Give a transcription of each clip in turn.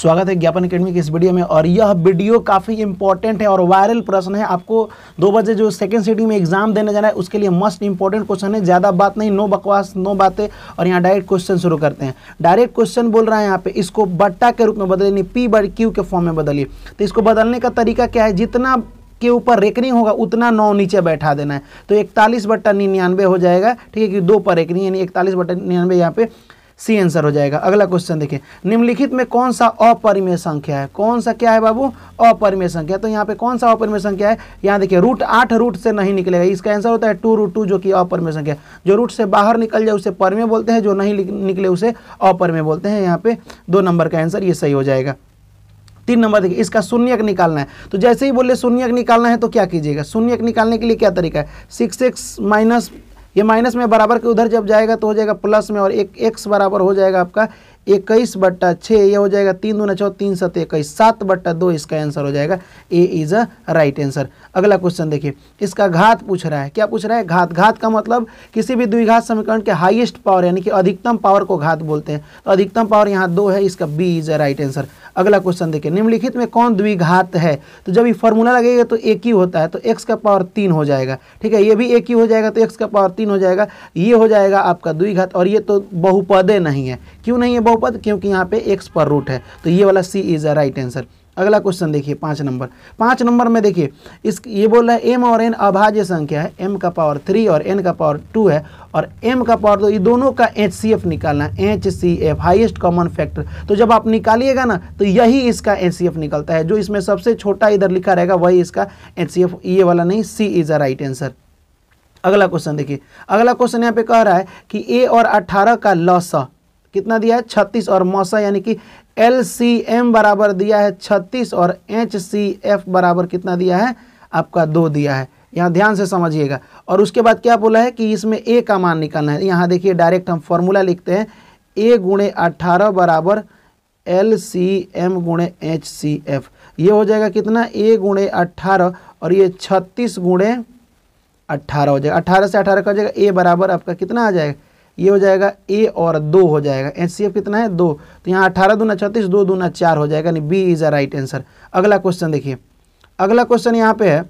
स्वागत है ज्ञापन अकेडमी के इस वीडियो में और यह वीडियो काफ़ी इंपॉर्टेंट है और वायरल प्रश्न है आपको दो बजे जो सेकंड सिटी में एग्जाम देने जाना है उसके लिए मस्ट इंपॉर्टेंट क्वेश्चन है ज़्यादा बात नहीं नो बकवास नो बातें और यहाँ डायरेक्ट क्वेश्चन शुरू करते हैं डायरेक्ट क्वेश्चन बोल रहा है यहाँ पे इसको बट्टा के रूप में बदलिए पी बड़ क्यू के फॉर्म में बदलिए तो इसको बदलने का तरीका क्या है जितना के ऊपर रेकनिंग होगा उतना नौ नीचे बैठा देना है तो इकतालीस बट्टा निन्यानवे हो जाएगा ठीक है कि दो पर रेकनिंग यानी इकतालीस बट्टा निन्यानवे यहाँ पे सी आंसर हो जाएगा अगला क्वेश्चन देखिए निम्नलिखित में कौन सा अपरिमेय संख्या है कौन सा क्या है बाबू अपरिमेय संख्या तो यहाँ पे कौन सा अपरिमेय संख्या है यहाँ देखिए रूट आठ रूट से नहीं निकलेगा इसका आंसर होता है टू रूट टू जो कि अपरिमेय संख्या जो रूट से बाहर निकल जाए उसे परमेय बोलते हैं जो नहीं निकले उसे अपरिमेय बोलते हैं यहाँ पे दो नंबर का आंसर ये सही हो जाएगा तीन नंबर देखिए इसका शून्यक निकालना है तो जैसे ही बोले शून्यक निकालना है तो क्या कीजिएगा शून्यक निकालने के लिए क्या तरीका है सिक्स एक्स माइनस ये माइनस में बराबर के उधर जब जाएगा तो हो जाएगा प्लस में और एक एक्स बराबर हो जाएगा आपका इक्कीस बट्टा छः यह हो जाएगा तीन न चौ तीन सत इक्कीस सात बट्टा दो इसका आंसर हो जाएगा A is a right answer अगला क्वेश्चन देखिए इसका घात पूछ रहा है क्या पूछ रहा है घात घात का मतलब किसी भी द्विघात समीकरण के हाइएस्ट पावर यानी कि अधिकतम पावर को घात बोलते हैं तो अधिकतम पावर यहाँ दो है इसका B is a right answer अगला क्वेश्चन देखिए निम्नलिखित में कौन द्विघात है तो जब ये फॉर्मूला लगेगा तो एक ही होता है तो एक्स का पावर तीन हो जाएगा ठीक है ये भी एक ही हो जाएगा तो एक्स का पावर तीन हो जाएगा ये हो जाएगा आपका द्विघात और ये तो बहुपदे नहीं है क्यों नहीं है बहुपद क्योंकि यहाँ पे एक्स पर रूट है तो ये वाला C is a right answer अगला क्वेश्चन देखिए पाँच नंबर पाँच नंबर में देखिए इस ये बोल रहा है एम और एन अभाज्य संख्या है एम का पावर थ्री और एन का पावर टू है और एम का पावर दो तो ये दोनों का एच सी एफ निकालना है H C F highest common factor तो जब आप निकालिएगा ना तो यही इसका एच सी एफ निकलता है जो इसमें सबसे छोटा इधर लिखा रहेगा वही इसका एच सी एफ ये वाला नहीं C is a right answer अगला क्वेश्चन देखिए अगला क्वेश्चन यहाँ पे कह रहा है कि ए और अट्ठारह का लॉस कितना दिया है छत्तीस और मौसा यानी कि एल सी एम बराबर दिया है छत्तीस और एच सी एफ बराबर कितना दिया है आपका दो दिया है यहाँ ध्यान से समझिएगा और उसके बाद क्या बोला है कि इसमें ए का मान निकालना है यहाँ देखिए डायरेक्ट हम फॉर्मूला लिखते हैं ए गुणे अट्ठारह बराबर एल सी एम गुणे एच सी एफ ये हो जाएगा कितना ए गुणे अट्ठारह और ये छत्तीस गुणे अट्ठारह हो जाएगा अट्ठारह से अठारह का हो जाएगा ए बराबर आपका कितना आ जाएगा ये हो जाएगा ए और दो हो जाएगा एच कितना है दो तो यहाँ अठारह दूना छत्तीस दो दूना चार हो जाएगा यानी B is a right answer अगला क्वेश्चन देखिए अगला क्वेश्चन यहाँ पे है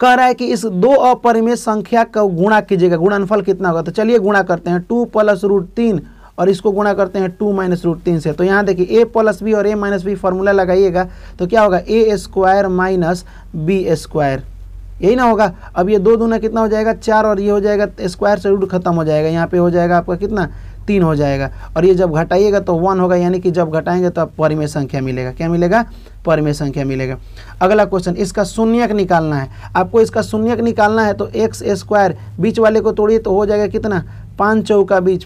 कह रहा है कि इस दो अपरिमेय संख्या का गुणा कीजिएगा गुणनफल कितना होगा तो चलिए गुणा करते हैं टू प्लस रूट तीन और इसको गुणा करते हैं टू माइनस रूट तीन से तो यहाँ देखिए ए प्लस बी और ए माइनस बी फॉर्मूला लगाइएगा तो क्या होगा A square minus B square यही ना होगा अब ये दो दूना कितना हो जाएगा चार और ये हो जाएगा स्क्वायर से रूट खत्म हो जाएगा यहाँ पे हो जाएगा आपका कितना तीन हो जाएगा और ये जब घटाइएगा तो वन होगा यानी कि जब घटाएंगे तो आप परिमेय संख्या मिलेगा क्या मिलेगा परिमेय संख्या मिलेगा अगला क्वेश्चन इसका शून्यक निकालना है आपको इसका शून्यक निकालना है तो एक्स स्क्वायर बीच वाले को तोड़िए तो हो जाएगा कितना पाँच चौका बीच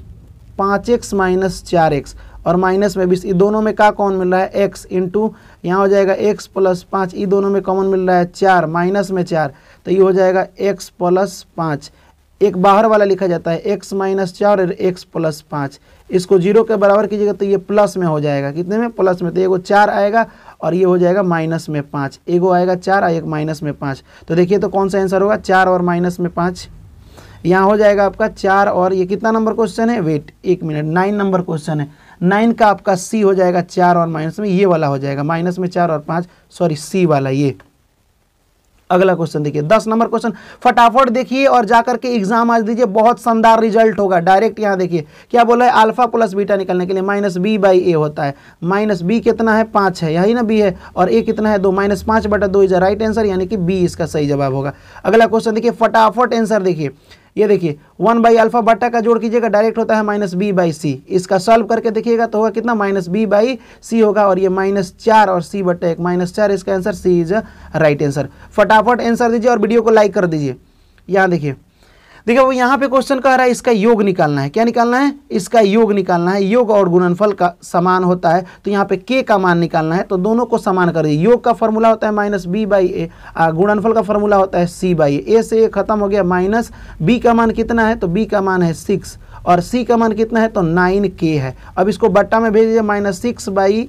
पाँच एक्स माइनस चार एक्स और माइनस में बीस दोनों में का कौन मिल रहा है एक्स इंटू यहाँ हो जाएगा एक्स प्लस पाँच ई दोनों में कॉमन मिल रहा है चार माइनस में चार तो ये हो जाएगा एक्स प्लस पाँच एक बाहर वाला लिखा जाता है एक्स माइनस चार और एक्स प्लस पाँच इसको जीरो के बराबर कीजिएगा तो ये प्लस में हो जाएगा कितने में प्लस में तो एगो चार आएगा और ये हो जाएगा माइनस में पाँच एगो आएगा चार और एक माइनस में पाँच तो देखिए तो कौन सा आंसर होगा चार और माइनस में पाँच यहाँ हो जाएगा आपका चार और ये कितना नंबर क्वेश्चन है वेट एक मिनट नाइन नंबर क्वेश्चन है नाइन का आपका सी हो जाएगा चार और माइनस में ये वाला हो जाएगा माइनस में चार और पांच सॉरी सी वाला ये अगला क्वेश्चन देखिए दस नंबर क्वेश्चन फटाफट देखिए और जाकर के एग्जाम आज दीजिए बहुत शानदार रिजल्ट होगा डायरेक्ट यहां देखिए क्या बोला है अल्फा प्लस बीटा निकलने के लिए माइनस बी बाई ए होता है माइनस बी कितना है पांच है यही ना बी है और ए कितना है दो माइनस पांच बटा दो इज राइट आंसर यानी कि बी इसका सही जवाब होगा अगला क्वेश्चन देखिए फटाफट आंसर देखिए ये देखिए वन बाई अल्फा बट्टा का जोड़ कीजिएगा डायरेक्ट होता है माइनस बी बाई सी इसका सॉल्व करके देखिएगा तो होगा कितना माइनस बी बाई सी होगा और ये माइनस चार और सी बट्टा एक माइनस चार इसका answer C is right answer फटाफट आंसर दीजिए और वीडियो को लाइक कर दीजिए यहाँ देखिए देखिए वो यहाँ पे क्वेश्चन कह रहा है इसका योग निकालना है क्या निकालना है इसका योग निकालना है योग और गुणनफल का समान होता है तो यहाँ पे के का मान निकालना है तो दोनों को समान कर दिए योग का फॉर्मूला होता है माइनस बी बाई ए गुणनफल का फॉर्मूला होता है सी बाई ए से ए खत्म हो गया माइनस बी का मान कितना है तो बी का मान है सिक्स और सी का मान कितना है तो नाइन के है अब इसको बट्टा में भेज दीजिए माइनस सिक्स बाई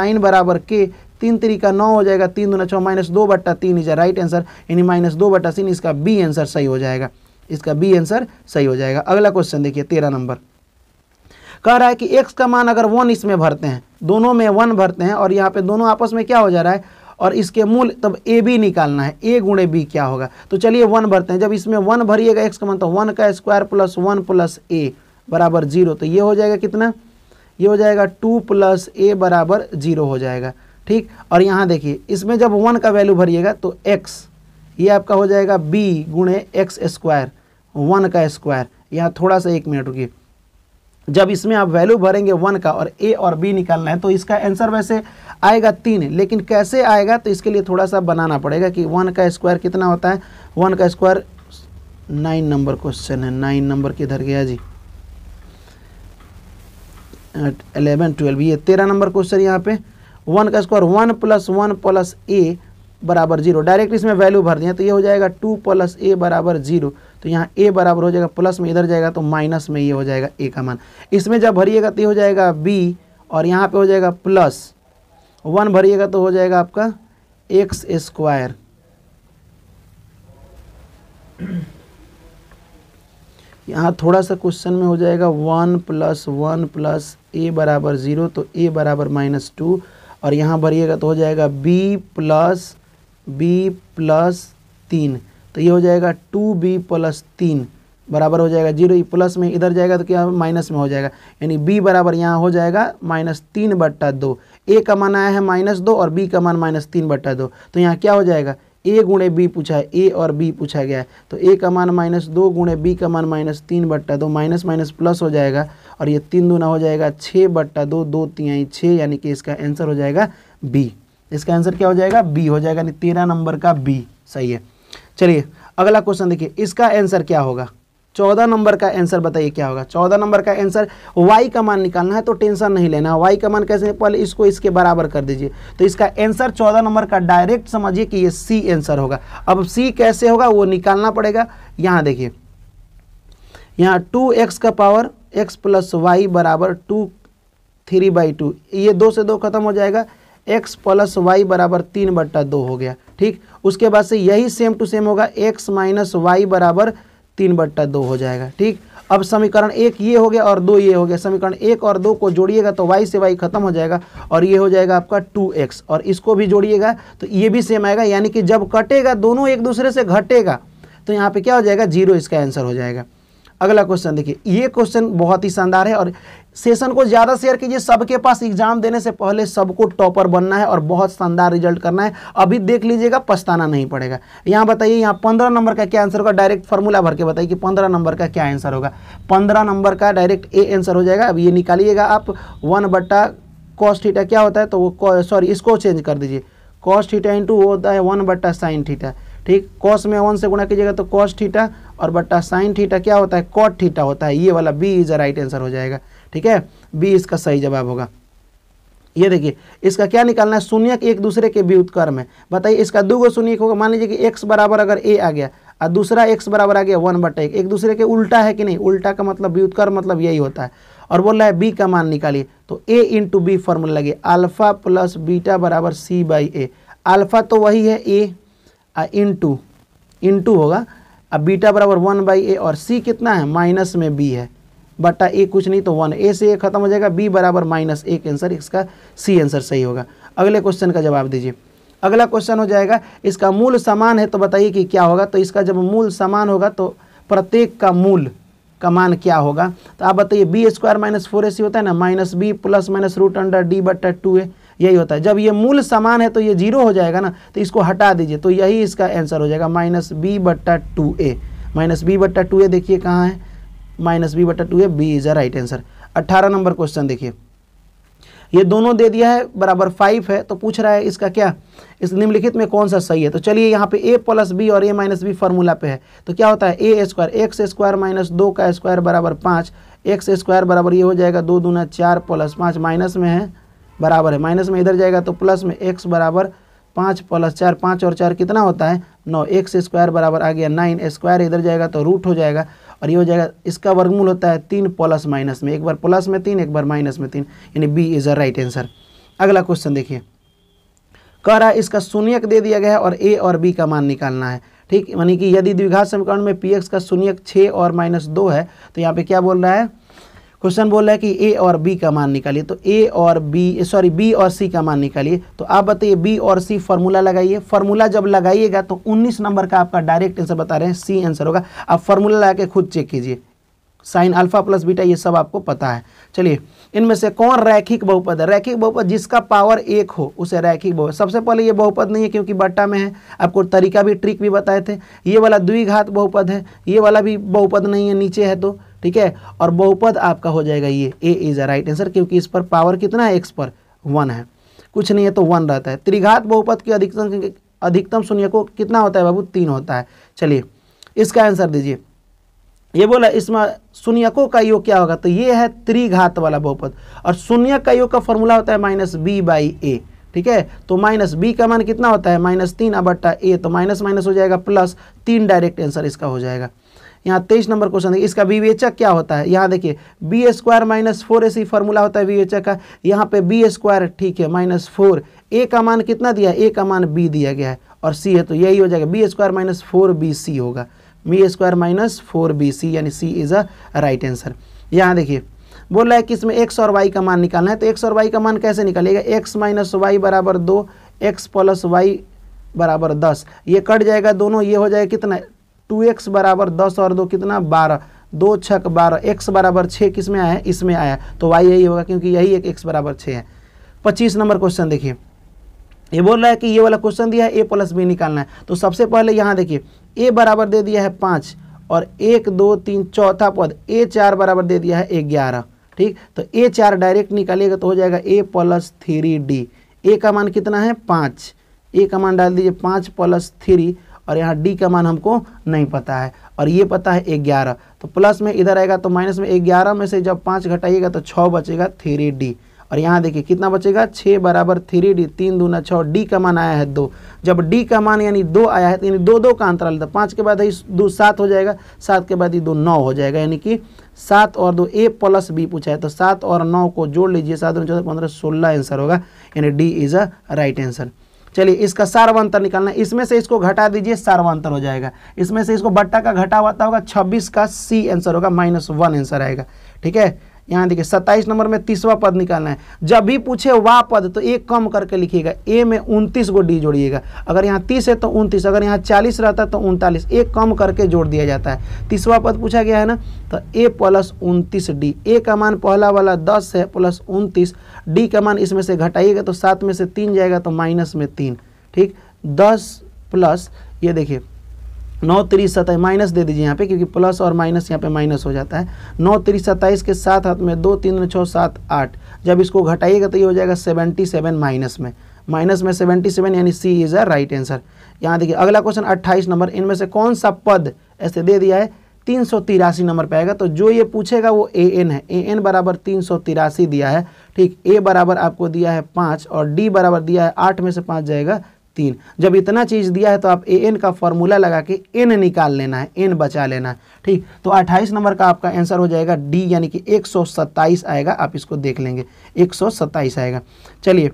नाइन बराबर के तीन तरीका नौ हो जाएगा तीन दूना छः माइनस दो बट्टा तीन इज राइट आंसर यानी माइनस दो बट्टा तीन इसका बी आंसर सही हो जाएगा इसका बी आंसर सही हो जाएगा अगला क्वेश्चन देखिए तेरह नंबर कह रहा है कि एक्स का मान अगर वन इसमें भरते हैं दोनों में वन भरते हैं और यहाँ पे दोनों आपस में क्या हो जा रहा है और इसके मूल तब ए बी निकालना है ए गुणे बी क्या होगा तो चलिए वन भरते हैं जब इसमें वन भरिएगा एक्स का मान तो वन का square plus one plus A बराबर जीरो तो ये हो जाएगा कितना ये हो जाएगा टू प्लस ए बराबर जीरो हो जाएगा ठीक और यहाँ देखिए इसमें जब वन का वैल्यू भरिएगा तो एक्स ये आपका हो जाएगा बी गुणे एक्स स्क्वायर वन का स्क्वायर यहाँ थोड़ा सा एक मिनट रुकी जब इसमें आप वैल्यू भरेंगे वन का और ए और बी निकालना है तो इसका आंसर वैसे आएगा तीन लेकिन कैसे आएगा तो इसके लिए थोड़ा सा बनाना पड़ेगा कि वन का स्क्वायर कितना होता है वन का स्क्वायर नाइन नंबर क्वेश्चन है नाइन नंबर किधर गया जी एलेवन ट्वेल्व ये तेरह नंबर क्वेश्चन यहाँ पे वन का square one plus one plus A बराबर जीरो डायरेक्ट इसमें वैल्यू भर दिया तो ये हो जाएगा टू प्लस ए बराबर जीरो तो यहाँ ए बराबर हो जाएगा प्लस में इधर जाएगा तो माइनस में ये हो जाएगा ए का मान इसमें जब भरिएगा तो ये हो जाएगा बी और यहाँ पे हो जाएगा प्लस वन भरिएगा तो हो जाएगा आपका एक्स स्क्वायर यहाँ थोड़ा सा क्वेश्चन में हो जाएगा one plus one plus A बराबर ज़ीरो तो ए बराबर माइनस टू और यहाँ भरिएगा तो हो जाएगा बी प्लस बी प्लस तीन तो ये हो जाएगा टू बी प्लस तीन बराबर हो जाएगा जीरो प्लस में इधर जाएगा तो क्या माइनस में हो जाएगा यानी बी बराबर यहाँ हो जाएगा माइनस तीन बट्टा दो ए का मान आया है माइनस दो और बी का मान माइनस तीन बट्टा दो तो यहाँ क्या हो जाएगा ए गुणे बी पूछा है ए और बी पूछा गया है तो ए का मान माइनस दो गुणे बी का मान माइनस तीन बट्टा दो माइनस माइनस प्लस हो जाएगा और ये तीन दुना हो जाएगा छः बट्टा दो दो तिहाई छः यानी कि इसका आंसर हो जाएगा बी इसका आंसर क्या हो जाएगा बी हो जाएगा यानी तेरह नंबर का बी सही है चलिए अगला क्वेश्चन देखिए इसका आंसर क्या होगा चौदह नंबर का आंसर बताइए क्या होगा चौदह नंबर का आंसर वाई का मान निकालना है तो टेंशन नहीं लेना है वाई का मान कैसे पहले इसको इसके बराबर कर दीजिए तो इसका आंसर चौदह नंबर का डायरेक्ट समझिए कि ये सी आंसर होगा अब सी कैसे होगा वो निकालना पड़ेगा यहाँ देखिए यहाँ टू एक्स का पावर एक्स प्लस वाई बराबर टू थ्री बाई टू ये दो से दो खत्म हो जाएगा एक्स प्लस वाई बराबर तीन बट्टा दो हो गया ठीक उसके बाद से यही सेम टू सेम होगा एक्स माइनस वाई बराबर तीन बट्टा दो हो जाएगा ठीक अब समीकरण एक ये हो गया और दो ये हो गया समीकरण एक और दो को जोड़िएगा तो वाई से वाई खत्म हो जाएगा और ये हो जाएगा आपका टू एक्स और इसको भी जोड़िएगा तो ये भी सेम आएगा यानी कि जब कटेगा दोनों एक दूसरे से घटेगा तो यहाँ पे क्या हो जाएगा जीरो इसका आंसर हो जाएगा अगला क्वेश्चन देखिए ये क्वेश्चन बहुत ही शानदार है और सेशन को ज़्यादा शेयर कीजिए सबके पास एग्जाम देने से पहले सबको टॉपर बनना है और बहुत शानदार रिजल्ट करना है अभी देख लीजिएगा पछताना नहीं पड़ेगा यहाँ बताइए यहाँ पंद्रह नंबर का क्या आंसर होगा डायरेक्ट फार्मूला भर के बताइए कि पंद्रह नंबर का क्या आंसर होगा पंद्रह नंबर का डायरेक्ट ए आंसर हो जाएगा अब ये निकालिएगा आप वन बट्टा कॉस्ट थीटा क्या होता है तो वो सॉरी इसको चेंज कर दीजिए कॉस्ट थीटा इंटू होता है वन बट्टा साइन थीटा ठीक कॉस में वन से गुणा कीजिएगा तो कॉस ठीटा और बट्टा साइन ठीटा क्या होता है कॉट ठीटा होता है ये वाला बी इज राइट आंसर हो जाएगा ठीक है बी इसका सही जवाब होगा ये देखिए इसका क्या निकालना है शून्य एक दूसरे के व्युत्कर है बताइए इसका दो गो शून्य होगा मान लीजिए कि एक्स बराबर अगर ए आ गया और दूसरा एक्स बराबर आ गया वन बट्टा एक, दूसरे के उल्टा है कि नहीं उल्टा का मतलब व्युत्कर मतलब यही होता है और बोल रहा है बी का मान निकालिए तो ए इंटू बी फॉर्मूला लगे अल्फा प्लस बीटा बराबर सी बाई ए अल्फा तो वही है ए इन टू इन टू होगा अब बीटा बराबर वन बाई ए और सी कितना है माइनस में बी है बट्टा ए कुछ नहीं तो वन ए से ए खत्म हो जाएगा बी बराबर माइनस ए आंसर इसका सी आंसर सही होगा अगले क्वेश्चन का जवाब दीजिए अगला क्वेश्चन हो जाएगा इसका मूल समान है तो बताइए कि क्या होगा तो इसका जब मूल समान होगा तो प्रत्येक का मूल का मान क्या होगा तो आप बताइए B square minus four A C होता है ना minus B plus minus root under D बट्टा टू ए यही होता है जब ये मूल समान है तो ये जीरो हो जाएगा ना तो इसको हटा दीजिए तो यही इसका आंसर हो जाएगा माइनस बी बट्टा टू ए माइनस बी बट्टा टू ए देखिए कहाँ है माइनस बी बट्टा two A B is a right answer अट्ठारह नंबर क्वेश्चन देखिए ये दोनों दे दिया है बराबर फाइव है तो पूछ रहा है इसका क्या इस निम्नलिखित में कौन सा सही है तो चलिए यहाँ पे ए प्लस बी और ए माइनस बी फार्मूला पे है तो क्या होता है A square x square minus दो का स्क्वायर बराबर पाँच एक्स स्क्वायर बराबर ये हो जाएगा दो दूना चार प्लस पाँच माइनस में है बराबर है माइनस में इधर जाएगा तो प्लस में एक्स बराबर पाँच प्लस चार पाँच और चार कितना होता है नौ एक्स स्क्वायर बराबर आ गया नाइन स्क्वायर इधर जाएगा तो रूट हो जाएगा और ये हो जाएगा इसका वर्गमूल होता है तीन प्लस माइनस में एक बार प्लस में तीन एक बार माइनस में तीन यानी B is a right answer अगला क्वेश्चन देखिए कह रहा है इसका शून्यक दे दिया गया है और ए और बी का मान निकालना है ठीक यानी कि यदि द्विघात समीकरण में पी एक्स का शून्यक छः और माइनस दो है तो यहाँ पे क्या बोल रहा है क्वेश्चन बोल रहा है कि ए और बी का मान निकालिए तो ए और बी सॉरी बी और सी का मान निकालिए तो आप बताइए बी और सी फार्मूला लगाइए फार्मूला जब लगाइएगा तो 19 नंबर का आपका डायरेक्ट आंसर बता रहे हैं सी आंसर होगा आप फार्मूला लगा के खुद चेक कीजिए साइन अल्फा प्लस बीटा ये सब आपको पता है चलिए इनमें से कौन रैखिक बहुपद है रैखिक बहुपद जिसका पावर एक हो उसे रैखिक बहुपद सबसे पहले ये बहुपद नहीं है क्योंकि बट्टा में है आपको तरीका भी ट्रिक भी बताए थे ये वाला द्विघात बहुपद है ये वाला भी बहुपद नहीं है नीचे है तो ठीक है और बहुपद आपका हो जाएगा ये A is a right answer क्योंकि इस पर पावर कितना है एक्स पर वन है कुछ नहीं है तो वन रहता है त्रिघात बहुपद की अधिकतम अधिकतम शून्य को कितना होता है बाबू तीन होता है चलिए इसका आंसर दीजिए ये बोला इसमें शून्यकों का योग क्या होगा तो ये है त्रिघात वाला बहुपद और शून्य का योग का फॉर्मूला होता है माइनस बी बाई ए ठीक है तो माइनस बी का मान कितना होता है माइनस तीन बट्टा ए तो माइनस माइनस हो जाएगा प्लस तीन डायरेक्ट आंसर इसका हो जाएगा यहाँ तेईस नंबर क्वेश्चन है इसका विवेचक क्या होता है यहाँ देखिए B square minus four A formula होता है विवेचक का यहाँ पे बी स्क्वायर ठीक है माइनस फोर ए का मान कितना दिया है ए का मान बी दिया गया है और सी है तो यही हो जाएगा B square minus four B C होगा B square minus four B C यानी C is a right answer यहाँ देखिए बोल रहा है कि इसमें एक्स और वाई का मान निकालना है तो एक्स और वाई का मान कैसे निकालेगा एक्स माइनस वाई बराबर दो एक्स प्लस वाई बराबर दस ये कट जाएगा दोनों ये हो जाएगा कितना टू एक्स बराबर दस और दो कितना बारह दो छक बारह एक्स बराबर छः किस में आया है इसमें आया तो वाई यही होगा क्योंकि यही एक एक्स बराबर छः है पच्चीस नंबर क्वेश्चन देखिए ये बोल रहा है कि ये वाला क्वेश्चन दिया है ए प्लस बी निकालना है तो सबसे पहले यहाँ देखिए ए बराबर दे दिया है पाँच और एक दो तीन चौथा पद ए चार बराबर दे दिया है ग्यारह ठीक तो ए चार डायरेक्ट निकालिएगा तो हो जाएगा A plus three D A का मान कितना है पाँच ए का मान डाल दीजिए पाँच प्लस थ्री और यहाँ डी का मान हमको नहीं पता है और ये पता है ग्यारह तो प्लस में इधर आएगा तो माइनस में ग्यारह में से जब पाँच घटाइएगा तो छः बचेगा थ्री डी और यहाँ देखिए कितना बचेगा छः बराबर थ्री डी तीन दूना छः डी का मान आया है दो जब डी का मान यानी दो आया है तो यानी दो दो का अंतराल लेता तो पाँच के बाद ही दो सात हो जाएगा सात के बाद ही दो नौ हो जाएगा यानी कि सात और दो ए प्लस बी पूछा है तो सात और नौ को जोड़ लीजिए सात दो चौदह पंद्रह सोलह आंसर होगा यानी D is a right answer चलिए इसका सार्वंतर निकालना इसमें से इसको घटा दीजिए सार्वांतर हो जाएगा इसमें से इसको बट्टा का घटा हुआ होगा छब्बीस का सी आंसर होगा माइनस वन आंसर आएगा ठीक है यहाँ देखिए सत्ताईस नंबर में तीसवा पद निकालना है जब भी पूछे वा पद तो एक कम करके लिखिएगा ए में उनतीस को डी जोड़िएगा अगर यहाँ तीस है तो उनतीस अगर यहाँ चालीस रहता है तो उनतालीस एक कम करके जोड़ दिया जाता है तीसवा पद पूछा गया है ना तो ए प्लस उनतीस डी ए का मान पहला वाला दस है प्लस उनतीस डी का मान इसमें से घटाइएगा तो सात में से तीन जाएगा तो माइनस में तीन ठीक दस प्लस ये देखिए नौ तीस सताईस माइनस दे दीजिए यहाँ पे क्योंकि प्लस और माइनस यहाँ पे माइनस हो जाता है नौ तीस सताईस के साथ हाथ में दो तीन छः सात आठ जब इसको घटाइएगा तो ये हो जाएगा सेवेंटी सेवन माइनस में माइनस में सेवेंटी सेवन यानी C is a right answer यहाँ देखिए अगला क्वेश्चन अट्ठाईस नंबर इनमें से कौन सा पद ऐसे दे दिया है तीन सौ तिरासी नंबर पे आएगा तो जो ये पूछेगा वो ए एन है ए एन बराबर तीन सौ तिरासी दिया है ठीक ए बराबर आपको दिया है पाँच और डी बराबर दिया है आठ में से पाँच जाएगा तीन जब इतना चीज़ दिया है तो आप ए एन का फॉर्मूला लगा के एन निकाल लेना है एन बचा लेना है ठीक तो 28 नंबर का आपका आंसर हो जाएगा डी यानी कि 127 आएगा आप इसको देख लेंगे 127 आएगा चलिए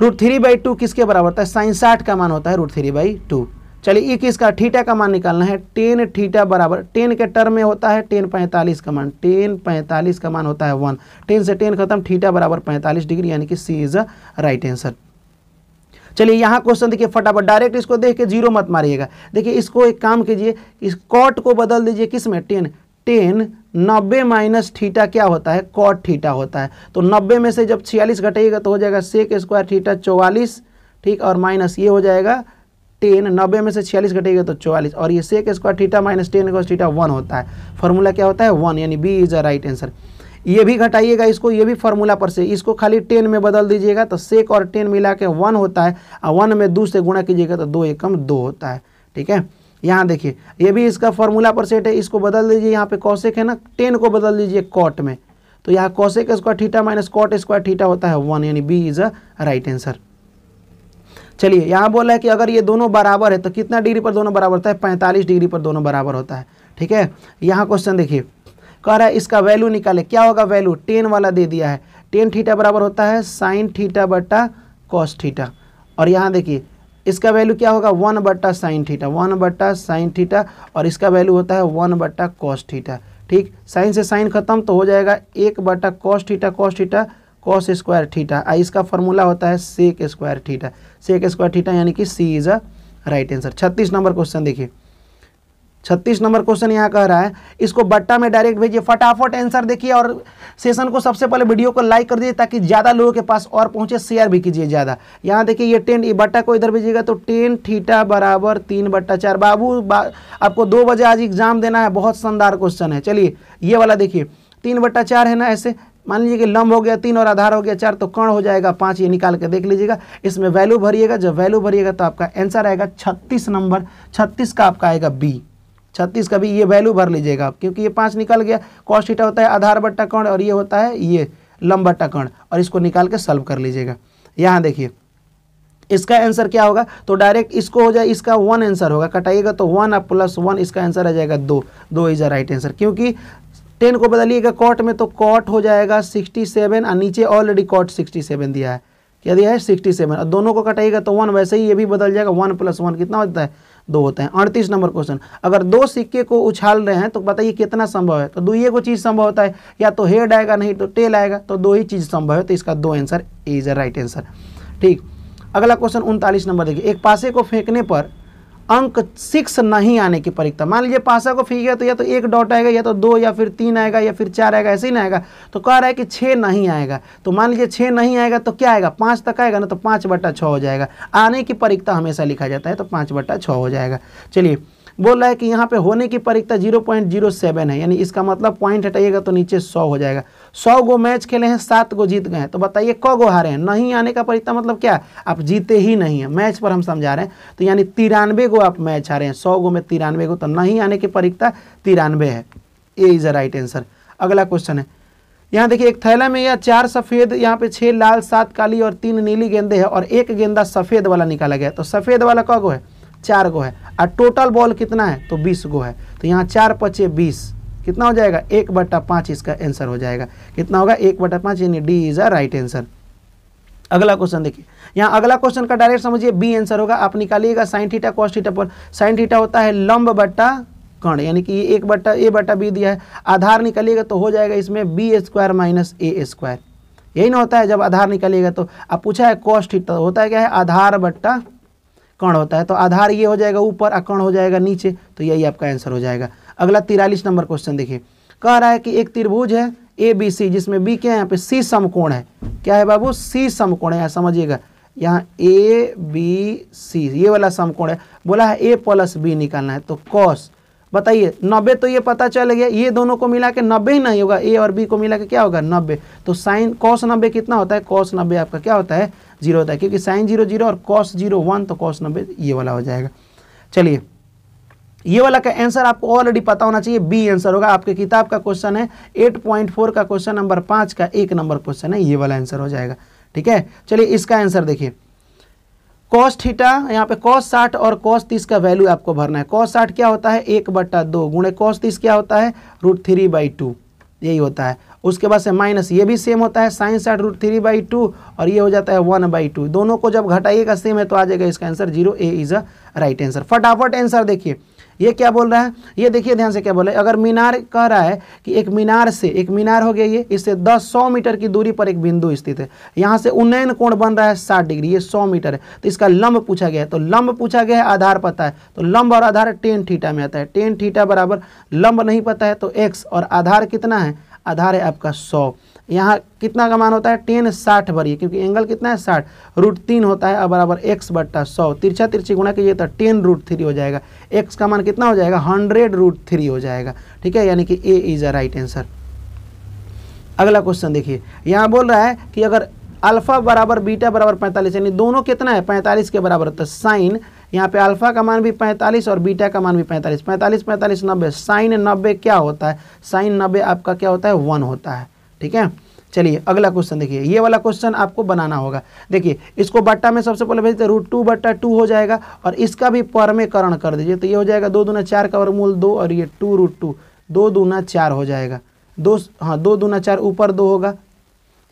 रूट थ्री बाई टू किसके बराबर होता है साइन साठ का मान होता है रूट थ्री बाई टू चलिए एक इसका ठीटा का मान निकालना है टेन ठीटा बराबर टेन के टर्म में होता है टेन पैंतालीस का मान टेन पैंतालीस का मान होता है वन टेन से टेन खत्म ठीटा बराबर पैंतालीस डिग्री यानी कि C is a right answer चलिए यहाँ क्वेश्चन देखिए फटाफट डायरेक्ट इसको देख के जीरो मत मारिएगा देखिए इसको एक काम कीजिए इस कॉट को बदल दीजिए किस में टेन टेन नब्बे माइनस थीटा क्या होता है कॉट थीटा होता है तो नब्बे में से जब छियालीस घटेगा तो हो जाएगा सेक स्क्वायर थीटा चौवालीस ठीक और माइनस ये हो जाएगा टेन नब्बे में से छियालीस घटेगा तो चौवालीस और ये sec square theta minus tan square theta one होता है फॉर्मूला क्या होता है वन यानी B is a right answer ये भी घटाइएगा इसको ये भी फॉर्मूला पर से इसको खाली टेन में बदल दीजिएगा तो सेक और टेन मिला के वन होता है और वन में दो से गुणा कीजिएगा तो दो एकम दो होता है ठीक है यहाँ देखिए ये भी इसका फॉर्मूला पर सेट है इसको बदल दीजिए यहाँ पे कौशिक है ना टेन को बदल दीजिए कॉट में तो यहाँ cosec square theta minus cot square theta होता है वन यानी B is a right answer चलिए यहाँ बोला है कि अगर ये दोनों बराबर है तो कितना डिग्री पर दोनों बराबर होता है पैंतालीस डिग्री पर दोनों बराबर होता है ठीक है यहाँ क्वेश्चन देखिए कह रहा है इसका वैल्यू निकाले क्या होगा वैल्यू टेन वाला दे दिया है टेन थीटा बराबर होता है साइन थीटा बट्टा कॉस थीटा और यहाँ देखिए इसका वैल्यू क्या होगा वन बट्टा साइन थीटा वन बट्टा साइन थीटा और इसका वैल्यू होता है वन बट्टा कॉस थीटा ठीक साइन से साइन खत्म तो हो जाएगा एक बट्टा cos theta cos theta cos square theta आ इसका फॉर्मूला होता है sec square theta sec square theta यानी कि C is a right answer छत्तीस नंबर क्वेश्चन देखिए छत्तीस नंबर क्वेश्चन यहाँ कह रहा है इसको बट्टा में डायरेक्ट भेजिए फटाफट आंसर देखिए और सेशन को सबसे पहले वीडियो को लाइक कर दीजिए ताकि ज़्यादा लोगों के पास और पहुँचे शेयर भी कीजिए ज़्यादा यहाँ देखिए ये टेन ये बट्टा को इधर भेजिएगा तो टेन थीटा बराबर तीन बट्टा चार बाबू बा, आपको दो बजे आज एग्जाम देना है बहुत शानदार क्वेश्चन है चलिए ये वाला देखिए तीन बट्टा चार है ना ऐसे मान लीजिए कि लंब हो गया तीन और आधार हो गया चार तो कण हो जाएगा पाँच ये निकाल के देख लीजिएगा इसमें वैल्यू भरिएगा जब वैल्यू भरिएगा तो आपका आंसर आएगा छत्तीस नंबर छत्तीस का आपका आएगा बी छत्तीस का भी ये वैल्यू भर लीजिएगा आप क्योंकि ये पाँच निकल गया कॉस्ट थीटा होता है आधार बट्टा कर्ण और ये होता है ये लंबा बट्टा कर्ण और इसको निकाल के सल्व कर लीजिएगा यहाँ देखिए इसका आंसर क्या होगा तो डायरेक्ट इसको हो जाए इसका वन आंसर होगा कटाइएगा तो वन और प्लस वन इसका आंसर आ जाएगा दो दो इज अ राइट आंसर क्योंकि टेन को बदलिएगा कॉट में तो कॉट हो जाएगा सिक्सटी सेवन और नीचे ऑलरेडी कॉट सिक्सटी सेवन दिया है यदि है सिक्सटी सेवन और दोनों को कटाइएगा तो वन वैसे ही ये भी बदल जाएगा वन प्लस वन कितना होता है दो होता है अड़तीस नंबर क्वेश्चन अगर दो सिक्के को उछाल रहे हैं तो बताइए कितना संभव है तो दो ये को चीज़ संभव होता है या तो हेड आएगा नहीं तो टेल आएगा तो दो ही चीज़ संभव है तो इसका दो answer is a right answer ठीक अगला क्वेश्चन उनतालीस नंबर देखिए एक पासे को फेंकने पर अंक सिक्स नहीं आने की परीक्षा मान लीजिए पासा को फी गया तो या तो एक डॉट आएगा या तो दो या फिर तीन आएगा या फिर चार आएगा ऐसे ही ना आएगा तो कह रहा है कि छः नहीं आएगा तो मान लीजिए छः नहीं आएगा तो क्या आएगा पाँच तक आएगा ना तो पाँच बट्टा छः हो जाएगा आने की परीक्षा हमेशा लिखा जाता है तो पाँच बट्टा छः हो जाएगा चलिए बोल रहा है कि यहाँ पे होने की परीक्षा जीरो पॉइंट जीरो सेवन है यानी इसका मतलब पॉइंट हटाइएगा तो नीचे सौ हो जाएगा सौ गो मैच खेले हैं सात गो जीत गए हैं तो बताइए क गो हारे हैं नहीं आने का परीक्षा मतलब क्या आप जीते ही नहीं है मैच पर हम समझा रहे हैं तो यानी तिरानवे गो आप मैच हारे हैं सौ गो में तिरानवे गो तो नहीं आने की परीक्षा तिरानवे है A is a right answer अगला क्वेश्चन है यहाँ देखिए एक थैला में यह चार सफ़ेद यहाँ पे छह लाल सात काली और तीन नीली गेंदे है और एक गेंदा सफ़ेद वाला निकाला गया तो सफ़ेद वाला कौ है चार गो है और टोटल बॉल कितना है तो बीस गो है तो यहाँ चार पचे बीस कितना हो जाएगा एक बट्टा पाँच इसका आंसर हो जाएगा कितना होगा एक बट्टा पाँच यानी D is a right answer अगला क्वेश्चन देखिए यहाँ अगला क्वेश्चन का डायरेक्ट समझिए बी आंसर होगा आप निकालिएगा साइन थीटा कॉस थीटा पर साइन थीटा होता है लंब बट्टा कण यानी कि ये एक बट्टा ए बट्टा बी दिया है आधार निकालिएगा तो हो जाएगा इसमें B square minus A square यही ना होता है जब आधार निकालिएगा तो आप पूछा है कॉस्ट थीटा होता है क्या है आधार बट्टा कण होता है तो आधार ये हो जाएगा ऊपर और कण हो जाएगा नीचे तो यही आपका आंसर हो जाएगा अगला तिरालीस नंबर क्वेश्चन देखिए कह रहा है कि एक त्रिभुज है ए बी सी जिसमें बी क्या है यहाँ पे सी समकोण है क्या है बाबू सी समकोण है यहाँ समझिएगा यहाँ ए बी सी ये वाला समकोण है बोला है ए प्लस बी निकालना है तो कॉस बताइए नब्बे तो ये पता चल गया ये दोनों को मिला के नब्बे ही नहीं होगा ए और बी को मिला के क्या होगा नब्बे तो साइन कॉस नब्बे कितना होता है कॉस नब्बे आपका क्या होता है जीरो होता है क्योंकि साइन जीरो जीरो और कॉस जीरो वन तो कॉस नब्बे ये वाला हो जाएगा चलिए ये वाला का आंसर आपको ऑलरेडी पता होना चाहिए बी आंसर होगा आपके किताब का क्वेश्चन है फोर का क्वेश्चन नंबर पांच का एक नंबर क्वेश्चन है ये वाला आंसर हो जाएगा ठीक है चलिए इसका आंसर देखिए कॉस थीटा यहाँ पे कॉस साठ और कॉस तीस का वैल्यू आपको भरना है कॉस साठ क्या होता है एक बट्टा दो गुणे कॉस तीस क्या होता है रूट थ्री बाई टू यही होता है उसके बाद से माइनस ये भी सेम होता है साइन साठ रूट थ्री बाई टू और ये हो जाता है वन बाई टू दोनों को जब घटाइएगा सेम है तो आ जाएगा इसका answer zero A is a right answer फटाफट आंसर देखिए ये क्या बोल रहा है ये देखिए ध्यान से क्या बोल रहा है अगर मीनार कह रहा है कि एक मीनार से एक मीनार हो गया ये इससे दस सौ मीटर की दूरी पर एक बिंदु स्थित है यहाँ से उन्नयन कोण बन रहा है सात डिग्री ये सौ मीटर है तो इसका लंब पूछा गया है तो लंब पूछा गया है आधार पता है तो लंब और आधार टेन ठीटा में आता है टेन ठीटा बराबर लंब नहीं पता है तो एक्स और आधार कितना है आधार है आपका सौ यहाँ कितना का मान होता है टेन साठ भरिए क्योंकि एंगल कितना है साठ रूट तीन होता है बराबर एक्स बट्टा सौ तिरछा तिरछी गुणा कीजिए तो टेन रूट थ्री हो जाएगा एक्स का मान कितना हो जाएगा हंड्रेड रूट थ्री हो जाएगा ठीक है यानी कि A is a right answer अगला क्वेश्चन देखिए यहाँ बोल रहा है कि अगर अल्फा बराबर बीटा बराबर पैंतालीस यानी दोनों कितना है पैंतालीस के बराबर तो साइन यहाँ पे अल्फा का मान भी पैंतालीस और बीटा का मान भी पैंतालीस पैंतालीस पैंतालीस नब्बे साइन नब्बे क्या होता है साइन नब्बे आपका क्या होता है वन होता है ठीक है चलिए अगला क्वेश्चन देखिए ये वाला क्वेश्चन आपको बनाना होगा देखिए इसको बट्टा में सबसे पहले भेजते रूट टू बट्टा टू हो जाएगा और इसका भी पर में करण कर दीजिए तो ये हो जाएगा दो दूना चार का वर्गमूल दो और ये टू रूट टू दो दूना चार हो जाएगा दो हाँ दो दूना चार ऊपर दो होगा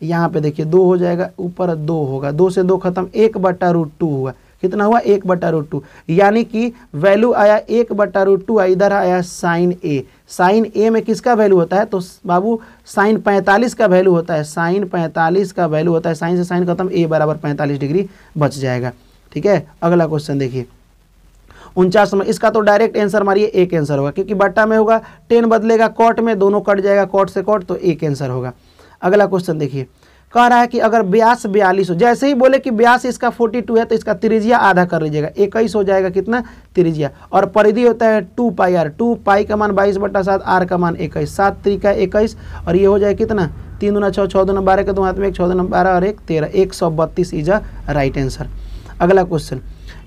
यहाँ पे देखिए दो हो जाएगा ऊपर दो होगा दो से दो खत्म एक बट्टा रूट टू हुआ कितना हुआ एक बट्टा रूट टू यानी कि वैल्यू आया एक बट्टा रूट टू इधर आया साइन ए साइन ए में किसका वैल्यू होता है तो बाबू साइन पैंतालीस का वैल्यू होता है साइन पैंतालीस का वैल्यू होता है साइन से साइन खत्म ए बराबर पैंतालीस डिग्री बच जाएगा ठीक है अगला क्वेश्चन देखिए उनचास में इसका तो डायरेक्ट आंसर मारिए एक आंसर होगा क्योंकि बट्टा में होगा टेन बदलेगा कॉट में दोनों कट जाएगा कॉट से कॉट तो एक आंसर होगा अगला क्वेश्चन देखिए कह रहा है कि अगर ब्यास बयालीस हो जैसे ही बोले कि ब्यास इसका फोर्टी टू है तो इसका त्रिज्या आधा कर लीजिएगा इक्कीस हो जाएगा कितना त्रिज्या और परिधि होता है two pi are two pi का मान बाईस बटा सात आर का मान इक्कीस सात त्रिका इक्कीस और ये हो जाए कितना तीन दुना छः छः दुना बारह के दो हाथ में एक छः दुना बारह और एक तेरह एक सौ बत्तीस इज अ राइट आंसर अगला क्वेश्चन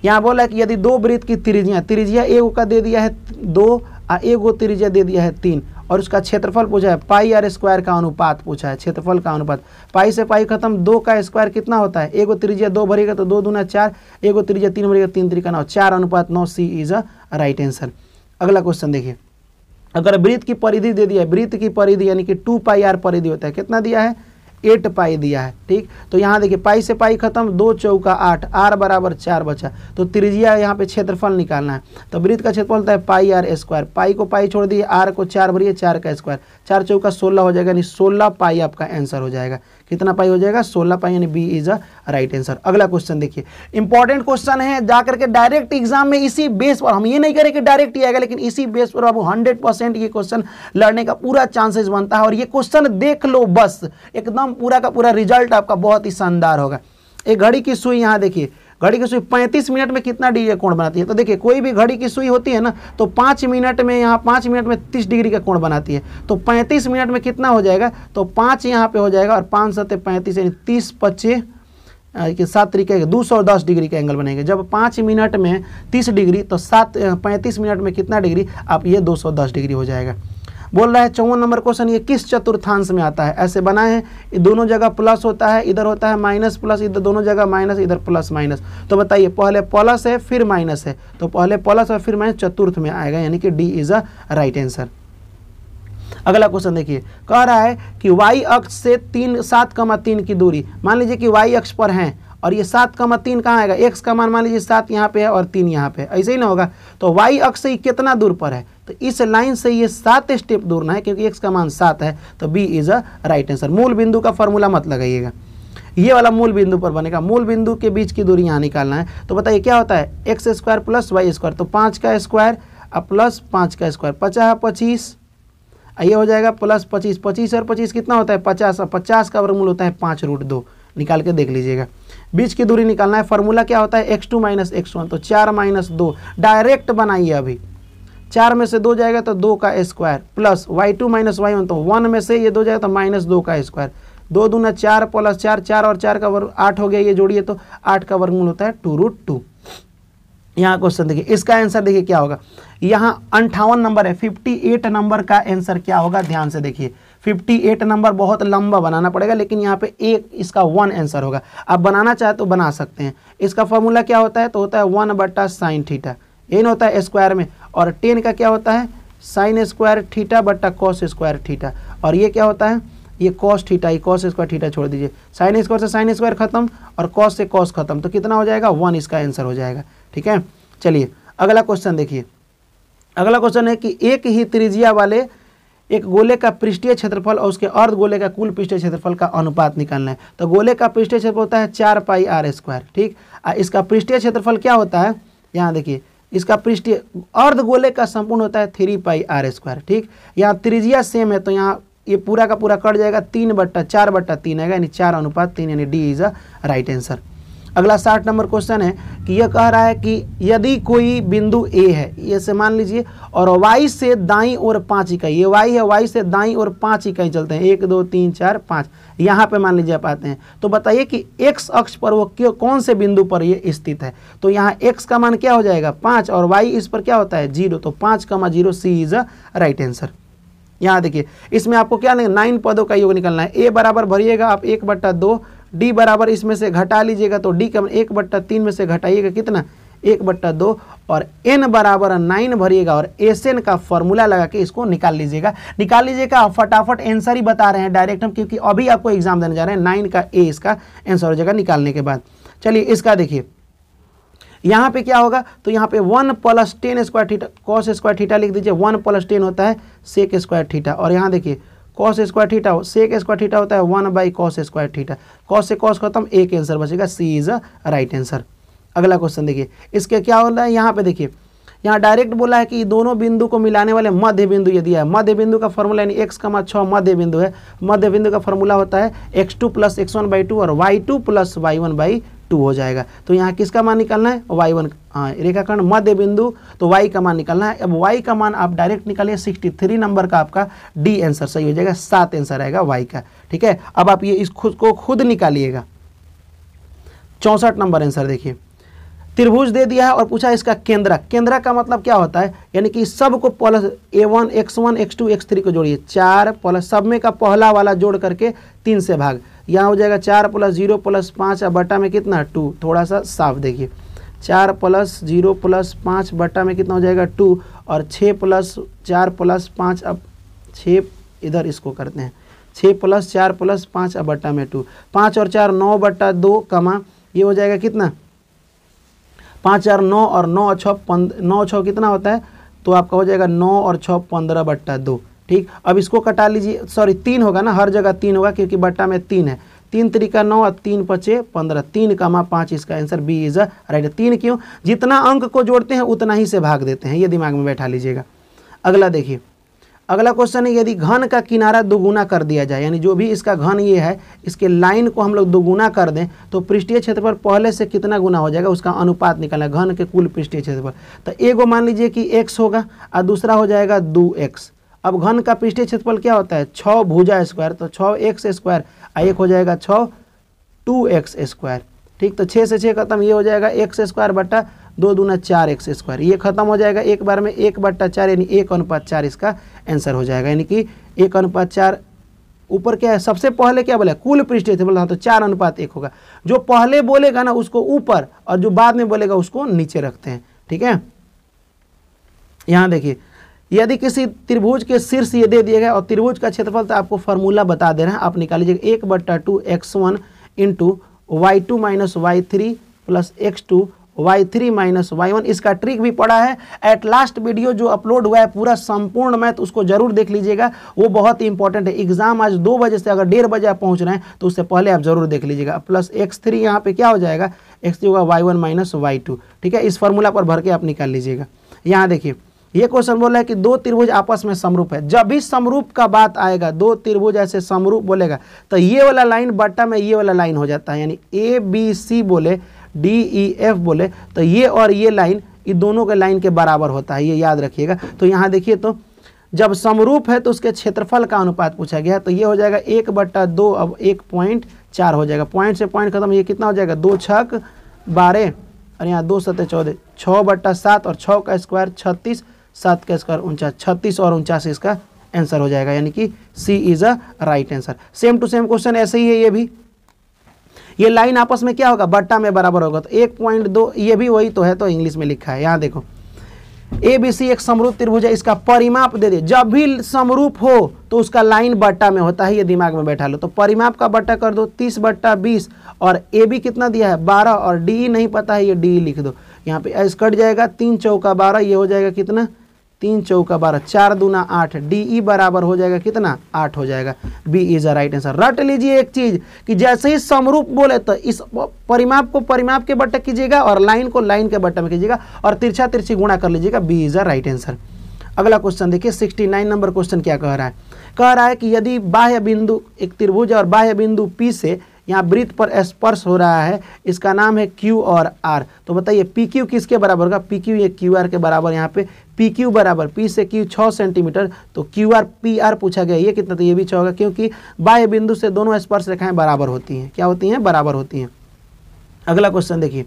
यहाँ बोला है कि यदि दो वृत्त की त्रिज्या त्रिज्या ए का दे दिया है दो आ ए त्रिजिया त्रिज्या दे दिया है तीन और उसका क्षेत्रफल पूछा है पाई आर स्क्वायर का अनुपात पूछा है क्षेत्रफल का अनुपात पाई से पाई खत्म दो का स्क्वायर कितना होता है एगो त्रिजिया दो भरेगा तो दो दूना चार एगो त्रिजिया तीन भरेगा तो तीन त्रिका नौ चार अनुपात नौ C is a right answer अगला क्वेश्चन देखिए अगर वृत्त की परिधि दे दिया है वृत्त की परिधि यानी कि टू पाई आर परिधि होता है कितना दिया है एट पाई दिया है ठीक तो यहाँ देखिए पाई से पाई खत्म दो चौका आठ आर बराबर चार बचा तो त्रिज्या यहाँ पे क्षेत्रफल निकालना है तो वृत्त का क्षेत्रफल होता है पाई आर स्क्वायर पाई को पाई छोड़ दिए आर को चार भरिए चार का स्क्वायर चार चौका सोलह हो जाएगा यानी सोलह पाई आपका आंसर हो जाएगा कितना पाई हो जाएगा सोलह पाई यानी B is a right answer अगला क्वेश्चन देखिए इंपॉर्टेंट क्वेश्चन है जाकर के डायरेक्ट एग्जाम में इसी बेस पर हम ये नहीं करें कि डायरेक्ट ही आएगा लेकिन इसी बेस पर बाबू हंड्रेड परसेंट ये क्वेश्चन लड़ने का पूरा चांसेस बनता है और ये क्वेश्चन देख लो बस एकदम पूरा का पूरा रिजल्ट आपका बहुत ही शानदार होगा एक घड़ी की सुई यहाँ देखिए घड़ी की सुई पैंतीस मिनट में कितना डिग्री का कोण बनाती है तो देखिए कोई भी घड़ी की सुई होती है ना तो पाँच मिनट में यहाँ पाँच मिनट में तीस डिग्री का कोण बनाती है तो पैंतीस मिनट में कितना हो जाएगा तो पाँच यहाँ पर हो जाएगा और पाँच सत्य पैंतीस यानी तीस पच्चीस सात तरीके दो सौ दस डिग्री का एंगल बनेगा जब पाँच मिनट में तीस डिग्री तो सात पैंतीस मिनट में कितना डिग्री आप ये दो सौ दस डिग्री हो जाएगा बोल रहा है चौवन नंबर क्वेश्चन ये किस चतुर्थांश में आता है ऐसे बनाए हैं दोनों जगह प्लस होता है इधर होता है माइनस प्लस इधर दोनों जगह माइनस इधर प्लस माइनस तो बताइए पहले प्लस है फिर माइनस है तो पहले प्लस और फिर माइनस चतुर्थ में आएगा यानी कि D is a right answer अगला क्वेश्चन देखिए कह रहा है कि वाई अक्ष से तीन सात कमा तीन की दूरी मान लीजिए कि वाई अक्ष पर है और ये सात कमा तीन कहाँ आएगा एक्स का मान मान लीजिए सात यहाँ पे है और तीन यहाँ पे ऐसे ही ना होगा तो वाई अक्ष से कितना दूर पर है तो इस लाइन से ये सात स्टेप दूरना है क्योंकि एक्स का मान सात है तो B is a right answer मूल बिंदु का फॉर्मूला मत लगाइएगा ये वाला मूल बिंदु पर बनेगा मूल बिंदु के बीच की दूरी यहाँ निकालना है तो बताइए क्या होता है X square plus Y square तो पाँच का स्क्वायर और प्लस पाँच का स्क्वायर पचास पच्चीस ये हो जाएगा प्लस पच्चीस पच्चीस और पच्चीस कितना होता है पचास और पचास का वर्गमूल होता है पाँच रूट दो निकाल के देख लीजिएगा बीच की दूरी निकालना है फॉर्मूला क्या होता है x two minus x one तो चार माइनस दो डायरेक्ट बनाइए अभी चार में से दो जाएगा तो दो का square plus Y two minus Y one तो वन में से ये दो जाएगा तो माइनस दो का स्क्वायर दो दूना चार प्लस चार चार और चार का वर्ग आठ हो गया ये जोड़िए तो आठ का वर्गमूल होता है टू रूट टू यहाँ क्वेश्चन देखिए इसका आंसर देखिए क्या होगा यहाँ अंठावन नंबर है फिफ्टी एट नंबर का आंसर क्या होगा ध्यान से देखिए फिफ्टी एट नंबर बहुत लंबा बनाना पड़ेगा लेकिन यहाँ पे एक इसका वन आंसर होगा आप बनाना चाहे तो बना सकते हैं इसका फॉर्मूला क्या होता है तो होता है वन बट्टा साइन थीटा इन होता है स्क्वायर में और टेन का क्या होता है साइन स्क्वायर थीटा बट्टा कॉस स्क्वायर थीटा और ये क्या होता है ये कॉस थीटा ये कॉस स्क्वायर थीटा छोड़ दीजिए साइन स्क्वायर से साइन स्क्वायर खत्म और कॉस से कॉस खत्म तो कितना हो जाएगा वन इसका आंसर हो जाएगा ठीक है चलिए अगला क्वेश्चन देखिए अगला क्वेश्चन है कि एक ही त्रिज्या वाले एक गोले का पृष्ठीय क्षेत्रफल और उसके अर्ध गोले का कुल पृष्ठीय क्षेत्रफल का अनुपात निकालना है तो गोले का पृष्ठीय क्षेत्रफल होता है चार पाई आर स्क्वायर ठीक इसका पृष्ठीय क्षेत्रफल क्या होता है यहाँ देखिए इसका पृष्ठ अर्ध गोले का संपूर्ण होता है थ्री पाई आर स्क्वायर ठीक यहाँ त्रिज्या सेम है तो यहाँ ये पूरा का पूरा कट जाएगा तीन बट्टा चार बट्टा तीन आएगा यानी चार अनुपात तीन यानी D is a right answer अगला साठ नंबर क्वेश्चन है कि यह कह रहा है कि यदि कोई बिंदु ए है ये से मान लीजिए और वाई से दाई और पाँच इकाई ये वाई है वाई से दाई और पाँच इकाई चलते हैं एक दो तीन चार पाँच यहाँ पे मान लीजिए आप आते हैं तो बताइए कि एक्स अक्ष पर वो क्यों कौन से बिंदु पर ये स्थित है तो यहाँ एक्स का मान क्या हो जाएगा पाँच और वाई इस पर क्या होता है जीरो तो पाँच comma zero C is a right answer यहाँ देखिए इसमें आपको क्या नाइन पदों का योग निकलना है ए बराबर भरिएगा आप एक बट्टा दो डी बराबर इसमें से घटा लीजिएगा तो डी का एक बट्टा तीन में से घटाइएगा कितना एक बट्टा दो और एन बराबर नाइन भरिएगा और एस एन का फॉर्मूला लगा के इसको निकाल लीजिएगा निकाल लीजिएगा फटाफट आंसर ही बता रहे हैं डायरेक्ट हम क्योंकि अभी आपको एग्जाम देने जा रहे हैं नाइन का ए इसका आंसर हो जाएगा निकालने के बाद चलिए इसका देखिए यहाँ पे क्या होगा तो यहाँ पे one plus tan square theta cos square theta लिख दीजिए वन प्लस टेन होता है सेक स्क्वायर थीटा और यहाँ देखिए कॉस स्क्वायर थीटा हो सेक स्क्वायर थीटा होता है one by cos square theta cos से कॉस खत्म एक आंसर बचेगा C is a right answer अगला क्वेश्चन देखिए इसके क्या हो रहा है यहाँ पे देखिए यहाँ डायरेक्ट बोला है कि दोनों बिंदु को मिलाने वाले मध्य बिंदु ये दिया है मध्य बिंदु का फॉर्मूला यानी एक्स कमा छः मध्य बिंदु है मध्य बिंदु का फॉर्मूला होता है x two plus X one by two और Y two plus Y one by two हो जाएगा तो यहाँ किसका मान निकालना है वाई वन हाँ, रेखाखंड मध्य बिंदु तो वाई का मान निकालना है अब वाई का मान आप डायरेक्ट निकालिए सिक्सटी थ्री नंबर का आपका डी आंसर सही हो जाएगा सात आंसर आएगा वाई का ठीक है अब आप ये इस खुद को खुद निकालिएगा चौंसठ नंबर आंसर देखिए त्रिभुज दे दिया है और पूछा इसका केंद्रक केंद्रक का मतलब क्या होता है यानी कि सब को plus A one X one X two X three को जोड़िए चार प्लस सब में का पहला वाला जोड़ करके तीन से भाग यहाँ हो जाएगा चार प्लस जीरो प्लस पाँच बटा में कितना टू थोड़ा सा साफ देखिए चार प्लस जीरो प्लस पाँच बटा में कितना हो जाएगा टू और छः प्लस चार प्लस पाँच अब छः इधर इसको करते हैं छः प्लस चार प्लस पाँच अब बट्टा में टू पाँच और चार नौ बट्टा दो कमा ये हो जाएगा कितना पाँच चार नौ और नौ छः पंद नौ छः कितना होता है तो आपका हो जाएगा नौ और छः पंद्रह बट्टा दो ठीक अब इसको कटा लीजिए सॉरी तीन होगा ना हर जगह तीन होगा क्योंकि बट्टा में तीन है तीन तरीका नौ और तीन पचे पंद्रह तीन माँ पाँच इसका आंसर बी इज राइट तीन क्यों जितना अंक को जोड़ते हैं उतना ही से भाग देते हैं ये दिमाग में बैठा लीजिएगा अगला देखिए अगला क्वेश्चन है यदि घन का किनारा दोगुना कर दिया जाए यानी जो भी इसका घन ये है इसके लाइन को हम लोग दोगुना कर दें तो पृष्ठीय क्षेत्र पर पहले से कितना गुना हो जाएगा उसका अनुपात निकालना घन के कुल पृष्ठीय क्षेत्र पर तो एगो मान लीजिए कि एक्स होगा और दूसरा हो जाएगा दो एक्स अब घन का पृष्ठ क्षेत्रफल क्या होता है छ भुजा स्क्वायर तो छ एक्स स्क्वायर आ एक हो जाएगा छ टू एक्स स्क्वायर ठीक तो छः से छः खत्म ये हो जाएगा एक्स स्क्वायर बट्टा दो दूना चार एक्स स्क्वायर ये खत्म हो जाएगा एक बार में एक बट्टा चार यानी एक अनुपात चार इसका आंसर हो जाएगा यानी कि एक अनुपात चार ऊपर क्या है सबसे पहले क्या बोला कुल पृष्ठ क्षेत्रफल हाँ तो चार अनुपात एक होगा जो पहले बोलेगा ना उसको ऊपर और जो बाद में बोलेगा उसको नीचे रखते हैं ठीक है यहाँ देखिए यदि किसी त्रिभुज के शीर्ष ये दे दिए गए और त्रिभुज का क्षेत्रफल तो आपको फॉर्मूला बता दे रहे हैं आप निकाल लीजिएगा एक बट्टा two X one into Y two minus Y three plus X two Y three minus Y one इसका ट्रिक भी पड़ा है एट लास्ट वीडियो जो अपलोड हुआ है पूरा संपूर्ण मैथ उसको जरूर देख लीजिएगा वो बहुत ही इंपॉर्टेंट है एग्जाम आज दो बजे से अगर डेढ़ बजे आप पहुंच रहे हैं तो उससे पहले आप जरूर देख लीजिएगा प्लस एक्स थ्री यहाँ पर क्या हो जाएगा एक्स थ्री होगा Y one minus Y two ठीक है इस फार्मूला पर भर के आप निकाल लीजिएगा यहाँ देखिए ये क्वेश्चन बोला है कि दो त्रिभुज आपस में समरूप है जब भी समरूप का बात आएगा दो त्रिभुज ऐसे समरूप बोलेगा तो ये वाला लाइन बट्टा में ये वाला लाइन हो जाता है यानी ए बी सी बोले डी ई एफ बोले तो ये और ये लाइन ये दोनों के लाइन के बराबर होता है ये याद रखिएगा तो यहाँ देखिए तो जब समरूप है तो उसके क्षेत्रफल का अनुपात पूछा गया तो ये हो जाएगा एक बट्टा दो अब एक पॉइंट चार हो जाएगा पॉइंट से पॉइंट खत्म ये कितना हो जाएगा दो छक बारह और यहाँ दो सतह चौदह छः बट्टा सात और छः का स्क्वायर छत्तीस सात का स्क्वायर उनचास छत्तीस और उनचास इसका आंसर हो जाएगा यानी कि C is a right answer same to same question ऐसे ही है ये भी ये लाइन आपस में क्या होगा बट्टा में बराबर होगा तो एक पॉइंट दो ये भी वही तो है तो इंग्लिश में लिखा है यहां देखो ए बी सी एक समरूप त्रिभुज है इसका परिमाप दे दे जब भी समरूप हो तो उसका लाइन बट्टा में होता है ये दिमाग में बैठा लो तो परिमाप का बट्टा कर दो तीस बट्टा बीस और ए बी कितना दिया है बारह और डी नहीं पता है ये डी लिख दो यहाँ पे एस कट जाएगा तीन चौका बारह ये हो जाएगा कितना तीन चौका बारह चार दूना आठ डी ई बराबर हो जाएगा कितना आठ हो जाएगा B is a right answer रट लीजिए एक चीज कि जैसे ही समरूप बोले तो इस परिमाप को परिमाप के बट्टा कीजिएगा और लाइन को लाइन के बट्टा में कीजिएगा और तिरछा तिरछी गुणा कर लीजिएगा B is a right answer अगला क्वेश्चन देखिए सिक्सटी नाइन नंबर क्वेश्चन क्या कह रहा है कह रहा है कि यदि बाह्य बिंदु एक त्रिभुज और बाह्य बिंदु पी से यहाँ वृत्त पर स्पर्श हो रहा है इसका नाम है क्यू और आर तो बताइए पी क्यू किसके बराबर होगा पी क्यू ये क्यू आर के बराबर यहाँ पे पी क्यू बराबर पी से क्यू छः सेंटीमीटर तो क्यू आर पी आर पूछा गया ये कितना तो ये भी छः होगा क्योंकि बाह्य बिंदु से दोनों स्पर्श रेखाएं बराबर होती हैं क्या होती हैं बराबर होती हैं अगला क्वेश्चन देखिए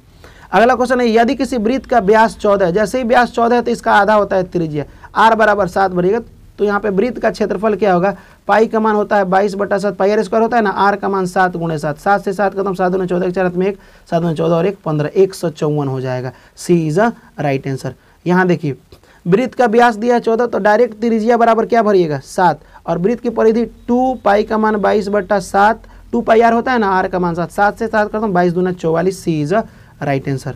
अगला क्वेश्चन है यदि किसी वृत्त का ब्यास चौदह जैसे ही ब्यास चौदह है तो इसका आधा होता है त्रिज्या आर बराबर सात बढ़ेगा तो यहाँ पे वृत्त का क्षेत्रफल क्या होगा पाई का मान होता है बाईस बटा सात पाई आर स्क्वायर होता है ना आर का मान सात गुणे सात सात से सात कदम सात दुने चौदह चार में एक सात दुने चौदह और एक पंद्रह एक सौ चौवन हो जाएगा C is a right answer यहाँ देखिए वृत्त का व्यास दिया है चौदह तो डायरेक्ट त्रिज्या बराबर क्या भरिएगा सात और वृत्त की परिधि टू पाई का मान बाईस बट्टा सात टू पाई आर होता है ना आर का मान सात सात से सात करता हूँ बाईस दूना चौवालीस C is a right answer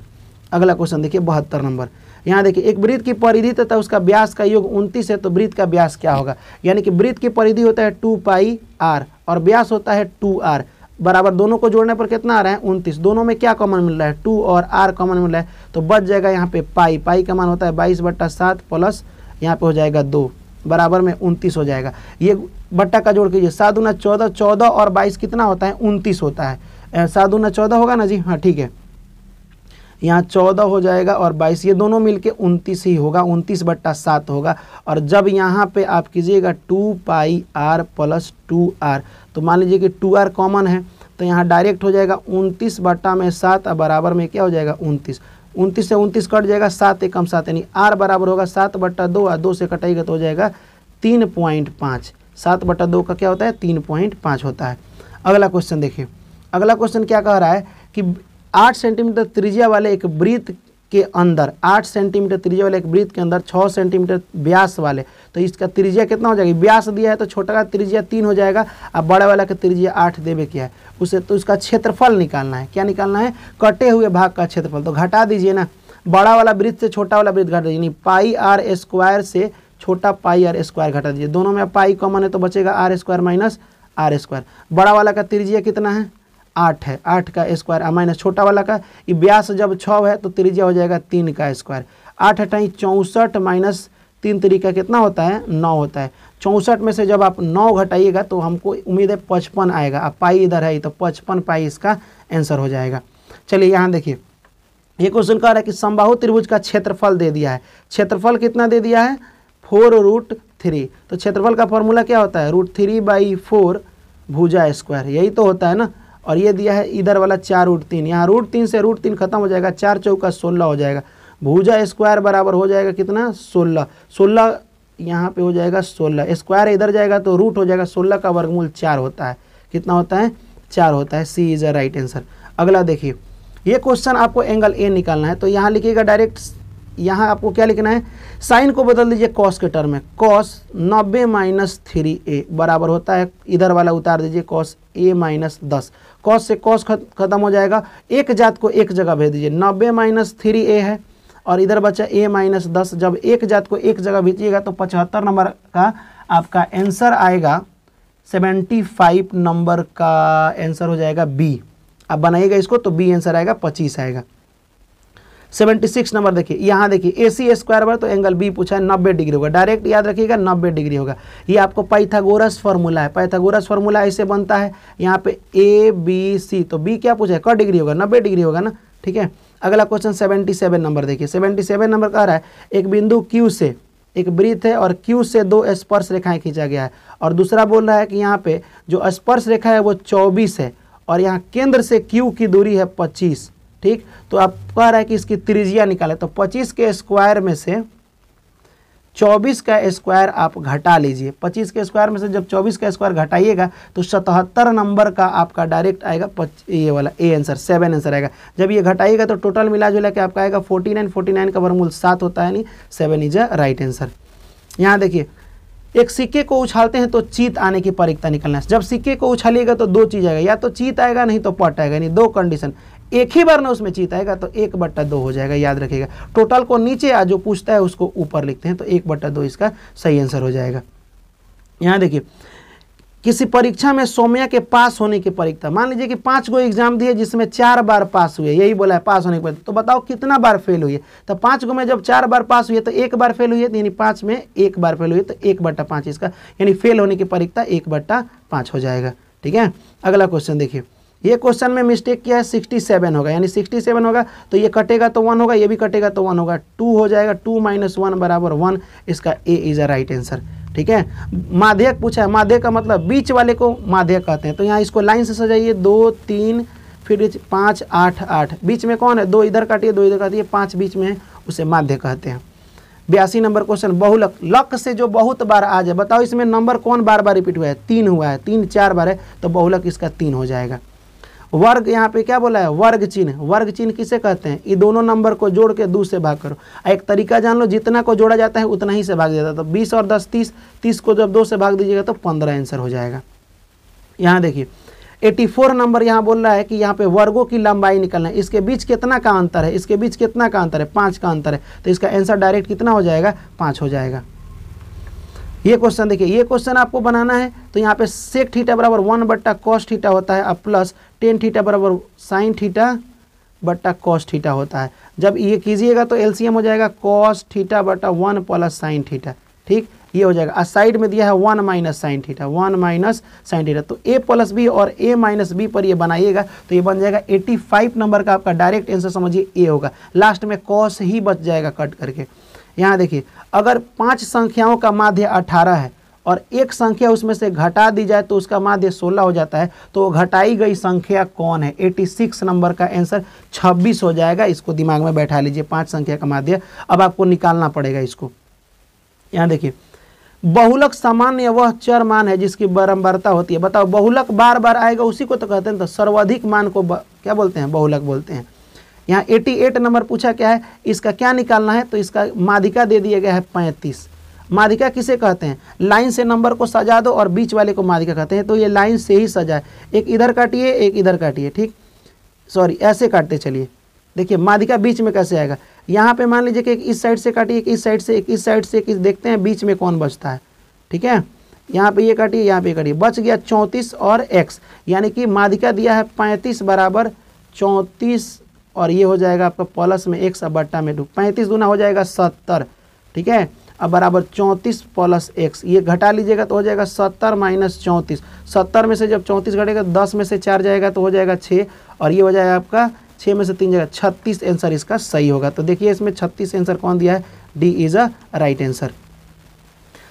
अगला क्वेश्चन देखिए बहत्तर नंबर यहाँ देखिए एक वृत्त की परिधि तथा उसका व्यास का योग उनतीस है तो वृत्त का व्यास क्या होगा यानी कि वृत्त की परिधि होता है टू पाई आर और व्यास होता है टू आर बराबर दोनों को जोड़ने पर कितना आ रहा है उनतीस दोनों में क्या कॉमन मिल रहा है टू और आर कॉमन मिल रहा है तो बच जाएगा यहाँ पे पाई पाई का मान होता है बाईस बट्टा सात प्लस यहाँ पे हो जाएगा दो बराबर में उनतीस हो जाएगा ये बट्टा का जोड़ कीजिए सात दूना चौदह चौदह और बाईस कितना होता है उनतीस होता है सात दूना चौदह होगा ना जी हाँ ठीक है यहाँ चौदह हो जाएगा और बाईस ये दोनों मिलके उनतीस ही होगा उनतीस बट्टा सात होगा और जब यहाँ पे आप कीजिएगा two pi R plus two R तो मान लीजिए कि टू आर कॉमन है तो यहाँ डायरेक्ट हो जाएगा उनतीस बट्टा में सात और बराबर में क्या हो जाएगा उनतीस उनतीस से उनतीस कट जाएगा सात एकम सात यानी आर बराबर होगा सात बट्टा दो और दो से कटाएगा तो हो जाएगा तीन पॉइंट पाँच सात बट्टा दो का क्या होता है तीन पॉइंट पाँच होता है अगला क्वेश्चन देखिए अगला क्वेश्चन क्या कह रहा है कि आठ सेंटीमीटर त्रिज्या वाले एक वृत्त के अंदर आठ सेंटीमीटर त्रिज्या वाले एक वृत्त के अंदर छः सेंटीमीटर व्यास वाले तो इसका त्रिज्या कितना हो जाएगा व्यास दिया है तो छोटा का त्रिज्या तीन हो जाएगा और बड़ा वाला का त्रिज्या आठ देवे किया है उसे तो उसका क्षेत्रफल निकालना है क्या निकालना है कटे हुए भाग का क्षेत्रफल तो घटा दीजिए ना बड़ा वाला वृत्त से छोटा वाला वृत्त घटा दीजिए पाई आर स्क्वायर से छोटा पाई आर स्क्वायर घटा दीजिए दोनों में पाई कॉमन है तो बचेगा R square minus R square बड़ा वाला का त्रिज्या कितना है आठ है आठ का स्क्वायर आ माइनस छोटा वाला का व्यास जब छ है तो त्रिज्या हो जाएगा तीन का स्क्वायर आठ हटाई चौंसठ माइनस तीन तरीका कितना होता है नौ होता है चौंसठ में से जब आप नौ घटाइएगा तो हमको उम्मीद है पचपन आएगा अब पाई इधर है तो पचपन पाई इसका आंसर हो जाएगा चलिए यहाँ देखिए ये क्वेश्चन कह रहा है कि समबाहु त्रिभुज का क्षेत्रफल दे दिया है क्षेत्रफल कितना दे दिया है फोर रूट थ्री तो क्षेत्रफल का फॉर्मूला क्या होता है रूट थ्री बाई फोर भुजा स्क्वायर यही तो होता है ना और ये दिया है इधर वाला चार रूट तीन यहाँ रूट तीन से रूट तीन खत्म हो जाएगा चार चौका सोलह हो जाएगा भूजा स्क्वायर बराबर हो जाएगा कितना सोलह सोलह यहाँ पे हो जाएगा सोलह स्क्वायर इधर जाएगा तो रूट हो जाएगा सोलह का वर्गमूल चार होता है कितना होता है चार होता है C is a right answer अगला देखिए ये क्वेश्चन आपको एंगल ए निकालना है तो यहाँ लिखिएगा डायरेक्ट यहाँ आपको क्या लिखना है साइन को बदल दीजिए कॉस के टर्म में कॉस नब्बे माइनस थ्री ए बराबर होता है इधर वाला उतार दीजिए कॉस ए माइनस दस कॉस से कॉस खत्म हो जाएगा एक जात को एक जगह भेज दीजिए नब्बे माइनस थ्री ए है और इधर बचा ए माइनस दस जब एक जात को एक जगह भेजिएगा तो पचहत्तर नंबर का आपका आंसर आएगा सेवेंटी फाइव नंबर का एंसर हो जाएगा बी आप बनाइएगा इसको तो बी आंसर आएगा पच्चीस आएगा सेवेंटी सिक्स नंबर देखिए यहाँ देखिए ए सी स्क्वायर बार तो एंगल बी पूछा है नब्बे डिग्री होगा डायरेक्ट याद रखिएगा नब्बे डिग्री होगा ये आपको पाइथागोरस फॉर्मूला है पाइथागोरस फॉर्मूला ऐसे बनता है यहाँ पे ए बी सी तो बी क्या पूछा है क डिग्री होगा नब्बे डिग्री होगा ना ठीक है अगला क्वेश्चन सेवेंटी सेवन नंबर देखिए सेवेंटी सेवन नंबर कह रहा है एक बिंदु क्यू से एक ब्रीथ है और क्यू से दो स्पर्श रेखाएं खींचा गया है और दूसरा बोल रहा है कि यहाँ पे जो स्पर्श रेखा है वो चौबीस है और यहाँ केंद्र से क्यू की दूरी है पच्चीस ठीक तो आप कह रहा है कि इसकी त्रिज्या निकाले तो 25 के स्क्वायर में से 24 का स्क्वायर आप घटा लीजिए 25 के स्क्वायर में से जब 24 का स्क्वायर घटाइएगा तो सतहत्तर नंबर का आपका डायरेक्ट आएगा ये वाला ए आंसर सेवन आंसर आएगा जब ये घटाइएगा तो टोटल मिला जुला के आपका आएगा फोर्टी नाइन फोर्टी नाइन का वर्मूल सात होता है यानी seven is a right answer यहाँ देखिए एक सिक्के को उछालते हैं तो चीत आने की परीक्षा निकलना है जब सिक्के को उछालिएगा तो दो चीज़ आएगा या तो चीत आएगा नहीं तो पट आएगा यानी दो कंडीशन एक ही बार ना उसमें आएगा तो एक बट्टा दो हो जाएगा याद रखेगा टोटल को नीचे आ जो पूछता है उसको ऊपर लिखते हैं तो एक बट्टा दो इसका सही आंसर हो जाएगा यहाँ देखिए किसी परीक्षा में सौम्या के पास होने की परीक्षा मान लीजिए कि पांच गो एग्जाम दिए जिसमें चार बार पास हुए यही बोला है पास होने की परीक्षा तो बताओ कितना बार फेल हुई तो पांच गो में जब चार बार पास हुए तो एक बार फेल हुई तो यानी पांच में एक बार फेल हुई तो एक बट्टा इसका यानी फेल होने की परीक्षा एक बट्टा हो जाएगा ठीक है अगला क्वेश्चन देखिए ये क्वेश्चन में मिस्टेक किया है सिक्सटी सेवन होगा यानी सिक्सटी सेवन होगा तो ये कटेगा तो वन होगा ये भी कटेगा तो वन होगा टू हो जाएगा टू माइनस वन बराबर वन इसका A is a right answer ठीक है माध्यक पूछा है माध्यक का मतलब बीच वाले को माध्यक कहते हैं तो यहाँ इसको लाइन से सजाइए दो तीन फिर पाँच आठ आठ बीच में कौन है दो इधर काटिए दो इधर काटिए पाँच बीच में है उसे माध्य कहते हैं बयासी नंबर क्वेश्चन बहुलक लक से जो बहुत बार आ जाए बताओ इसमें नंबर कौन बार बार रिपीट हुआ है तीन हुआ है तीन चार बार है तो बहुलक इसका तीन हो जाएगा वर्ग यहाँ पे क्या बोला है वर्ग चिन्ह वर्ग चिन्ह किसे कहते हैं ये दोनों नंबर को जोड़ के दो से भाग करो एक तरीका जान लो जितना को जोड़ा जाता है उतना ही से भाग जाता है तो बीस और दस तीस तीस को जब दो से भाग दीजिएगा तो पंद्रह आंसर हो जाएगा यहाँ देखिए 84 नंबर यहाँ बोल रहा है कि यहाँ पे वर्गों की लंबाई निकलना है इसके बीच कितना का अंतर है इसके बीच कितना का अंतर है पाँच का अंतर है तो इसका आंसर डायरेक्ट कितना हो जाएगा पाँच हो जाएगा ये क्वेश्चन देखिए ये क्वेश्चन आपको बनाना है तो यहाँ पे सेक थीटा बराबर वन बट्टा कॉस थीटा होता है अब प्लस टेन थीटा बराबर साइन थीटा बट्टा कॉस थीटा होता है जब ये कीजिएगा तो एलसीएम हो जाएगा कॉस थीटा बट्टा वन प्लस साइन थीटा ठीक ये हो जाएगा और साइड में दिया है one minus sin theta one minus sin theta तो ए प्लस बी और ए माइनस बी पर ये बनाइएगा तो ये बन जाएगा 85 नंबर का आपका डायरेक्ट आंसर समझिए ए होगा लास्ट में कॉस ही बच जाएगा कट करके यहाँ देखिए अगर पांच संख्याओं का माध्य अठारह है और एक संख्या उसमें से घटा दी जाए तो उसका माध्य 16 हो जाता है तो वो घटाई गई संख्या कौन है 86 नंबर का आंसर 26 हो जाएगा इसको दिमाग में बैठा लीजिए पांच संख्या का माध्य अब आपको निकालना पड़ेगा इसको यहाँ देखिए बहुलक सामान्य वह चर मान है जिसकी बारंबारता होती है बताओ बहुलक बार बार आएगा उसी को तो कहते हैं तो सर्वाधिक मान को क्या बोलते हैं बहुलक बोलते हैं यहाँ 88 नंबर पूछा क्या है इसका क्या निकालना है तो इसका माधिका दे दिया गया है पैंतीस माधिका किसे कहते हैं लाइन से नंबर को सजा दो और बीच वाले को माधिका कहते हैं तो ये लाइन से ही सजाए एक इधर काटिए एक इधर काटिए ठीक सॉरी ऐसे काटते चलिए देखिए माधिका बीच में कैसे आएगा यहाँ पे मान लीजिए कि एक इस साइड से काटिए एक इस साइड से एक इस साइड से एक इस देखते हैं बीच में कौन बचता है ठीक है यहाँ पे ये काटिए यहाँ पे काटिए बच गया चौंतीस और एक्स यानी कि माधिका दिया है पैंतीस बराबर चौंतीस और ये हो जाएगा आपका प्लस में एक सौ बट्टा में दो पैंतीस गुना हो जाएगा सत्तर ठीक है अब बराबर चौंतीस प्लस एक्स ये घटा लीजिएगा तो हो जाएगा सत्तर माइनस चौंतीस सत्तर में से जब चौंतीस घटेगा दस में से चार जाएगा तो हो जाएगा छः और ये हो जाएगा आपका छः में से तीन जाएगा छत्तीस आंसर इसका सही होगा तो देखिए इसमें छत्तीस आंसर कौन दिया है D is a right answer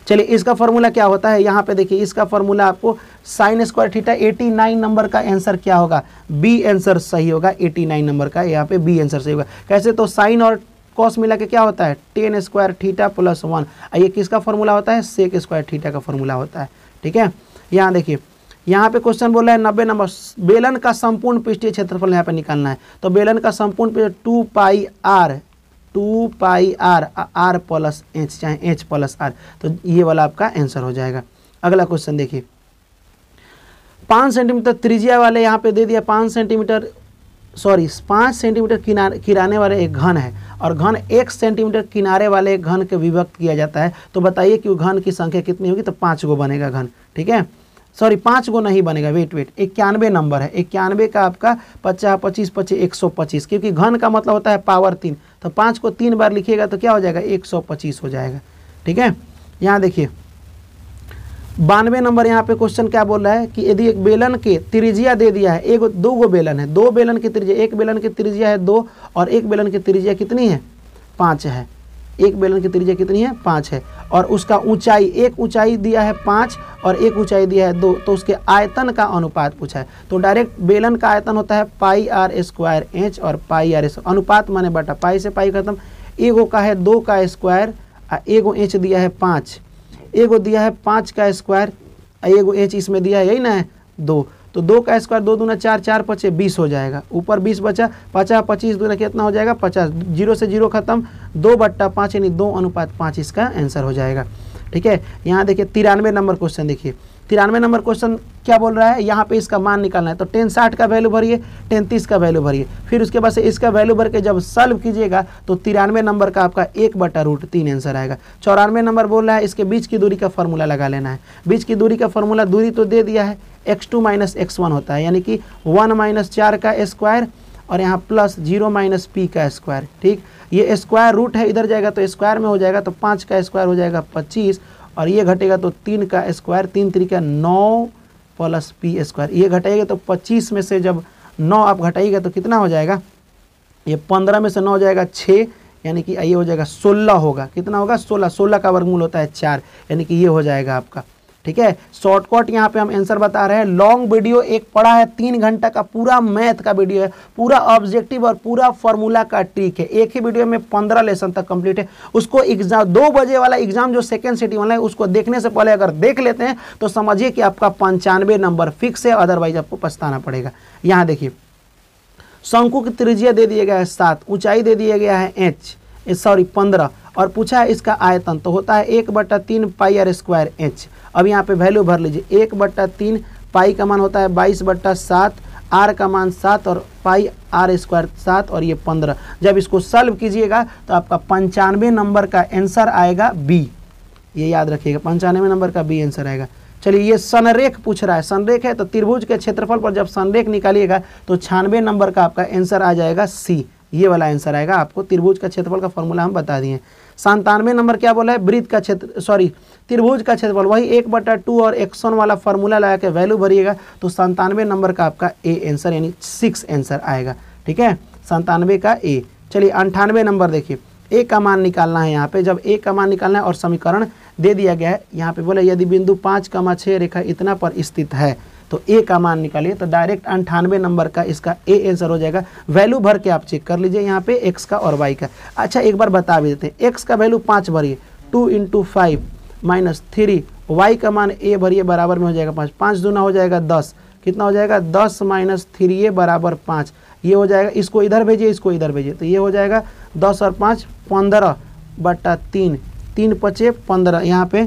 चलिए इसका फॉर्मूला क्या होता है यहाँ पे देखिए इसका फॉर्मूला आपको साइन स्क्वायर थीटा 89 नंबर का आंसर क्या होगा बी आंसर सही होगा 89 नंबर का यहाँ पे बी आंसर सही होगा कैसे तो साइन और कॉस मिला के क्या होता है tan square theta plus one ये किसका फॉर्मूला होता है सेक स्क्वायर थीटा का फॉर्मूला होता है ठीक है यहाँ देखिए यहाँ पे क्वेश्चन बोल रहा है नब्बे नंबर बेलन का संपूर्ण पृष्ठीय क्षेत्रफल यहाँ पे निकालना है तो बेलन का संपूर्ण two pi are two pi r r plus h चाहे एच प्लस आर तो ये वाला आपका आंसर हो जाएगा अगला क्वेश्चन देखिए पाँच सेंटीमीटर त्रिज्या वाले यहाँ पे दे दिया पाँच सेंटीमीटर सॉरी पाँच सेंटीमीटर किनारे किराने वाले एक घन है और घन एक सेंटीमीटर किनारे वाले एक घन के विभक्त किया जाता है तो बताइए कि घन की संख्या कितनी होगी तो पाँच गो बनेगा घन ठीक है सॉरी पाँच गो नहीं बनेगा वेट वेट इक्यानवे नंबर है इक्यानवे का आपका पचास पच्चीस पच्चीस एक सौ पच्चीस क्योंकि घन का मतलब होता है पावर तीन तो पाँच को तीन बार लिखिएगा तो क्या हो जाएगा एक सौ पच्चीस हो जाएगा ठीक है यहाँ देखिए बानवे नंबर यहाँ पे क्वेश्चन क्या बोल रहा है कि यदि एक बेलन के त्रिज्या दे दिया है एक दो गो बेलन है दो बेलन की त्रिज्या एक बेलन की त्रिज्या है दो और एक बेलन की त्रिज्या कितनी है पाँच है एक बेलन की त्रिज्या कितनी है पाँच है और उसका ऊंचाई एक ऊंचाई दिया है पाँच और एक ऊंचाई दिया है दो तो उसके आयतन का अनुपात पूछा है तो डायरेक्ट बेलन का आयतन होता है पाई आर स्क्वायर एच और पाई आर अनुपात माने बटा पाई से पाई खत्म एगो का है दो का स्क्वायर एगो एच दिया है पाँच एगो दिया है पाँच का स्क्वायर एगो एच इसमें दिया है यही ना है दो तो दो का स्क्वायर दो दूना चार चार पचे बीस हो जाएगा ऊपर बीस बचा पचास पच्चीस दूना कितना हो जाएगा पचास जीरो से जीरो खत्म दो बट्टा पाँच यानी दो अनुपात पाँच इसका आंसर हो जाएगा ठीक है यहाँ देखिए तिरानवे नंबर क्वेश्चन देखिए तिरानवे नंबर क्वेश्चन क्या बोल रहा है यहाँ पे इसका मान निकालना है तो टेन साठ का वैल्यू भरिए टेन तीस का वैल्यू भरिए फिर उसके बाद से इसका वैल्यू भर के जब सॉल्व कीजिएगा तो तिरानवे नंबर का आपका एक बटा रूट तीन आंसर आएगा चौरानवे नंबर बोल रहा है इसके बीच की दूरी का फॉर्मूला लगा लेना है बीच की दूरी का फॉर्मूला दूरी तो दे दिया है x two minus x one होता है यानी कि वन माइनस चार का स्क्वायर और यहाँ प्लस जीरो माइनस पी का स्क्वायर ठीक ये स्क्वायर रूट है इधर जाएगा तो स्क्वायर में हो जाएगा तो पाँच का स्क्वायर हो जाएगा पच्चीस और ये घटेगा तो तीन का स्क्वायर तीन त्रिका नौ प्लस पी स्क्वायर ये घटाएगा तो पच्चीस में से जब नौ आप घटाइएगा तो कितना हो जाएगा ये पंद्रह में से नौ हो जाएगा छः यानी कि ये हो जाएगा सोलह होगा कितना होगा सोलह सोलह का वर्गमूल होता है चार यानी कि ये हो जाएगा आपका ठीक है शॉर्टकट यहाँ पे हम आंसर बता रहे हैं लॉन्ग वीडियो एक पड़ा है तीन घंटा का पूरा मैथ का वीडियो है पूरा ऑब्जेक्टिव और पूरा फॉर्मूला का ट्रिक है एक ही वीडियो में पंद्रह लेसन तक कंप्लीट है उसको एग्जाम दो बजे वाला एग्जाम जो सेकेंड सिटी वाला है उसको देखने से पहले अगर देख लेते हैं तो समझिए कि आपका पंचानवे नंबर फिक्स है अदरवाइज आपको पछताना पड़ेगा यहाँ देखिए शंकु की त्रिजिया दे दिया गया है सात ऊंचाई दे दिया गया है एच सॉरी पंद्रह और पूछा है इसका आयतन तो होता है एक बट्टा तीन पाई आर स्क्वायर एच अब यहाँ पे वैल्यू भर लीजिए एक बट्टा तीन पाई का मान होता है बाईस बट्टा सात आर का मान सात और पाई आर स्क्वायर सात और ये पंद्रह जब इसको सल्व कीजिएगा तो आपका पंचानवे नंबर का आंसर आएगा बी ये याद रखिएगा पंचानवे नंबर का बी आंसर आएगा चलिए ये सनरेख पूछ रहा है सनरेख है तो त्रिभुज के क्षेत्रफल पर जब सनरेख निकालिएगा तो छानवे नंबर का आपका आंसर आ जाएगा सी ये वाला आंसर आएगा आपको त्रिभुज का क्षेत्रफल का फॉर्मूला हम बता दिए संतानवे नंबर क्या बोला है वृत्त का क्षेत्र सॉरी त्रिभुज का क्षेत्रफल वही एक बटा टू और एक्सन वाला फॉर्मूला लगा के वैल्यू भरिएगा तो संतानवे नंबर का आपका ए आंसर यानी सिक्स आंसर आएगा ठीक है संतानवे का ए चलिए अंठानवे नंबर देखिए ए का मान निकालना है यहाँ पे जब ए का मान निकालना है और समीकरण दे दिया गया है यहाँ पे बोला यदि बिंदु पाँच कमा छः रेखा इतना पर स्थित है तो ए का मान निकालिए तो डायरेक्ट अंठानवे नंबर का इसका ए आंसर हो जाएगा वैल्यू भर के आप चेक कर लीजिए यहाँ पे एक्स का और वाई का अच्छा एक बार बता भी देते हैं एक्स का वैल्यू पाँच भरिए two into five minus three y का मान ए भरिए बराबर में हो जाएगा पाँच पाँच दूना हो जाएगा दस कितना हो जाएगा दस माइनस थ्री ए बराबर पाँच ये हो जाएगा इसको इधर भेजिए इसको इधर भेजिए तो ये हो जाएगा दस और पाँच पंद्रह बट्टा तीन तीन पचे पंद्रह यहाँ पे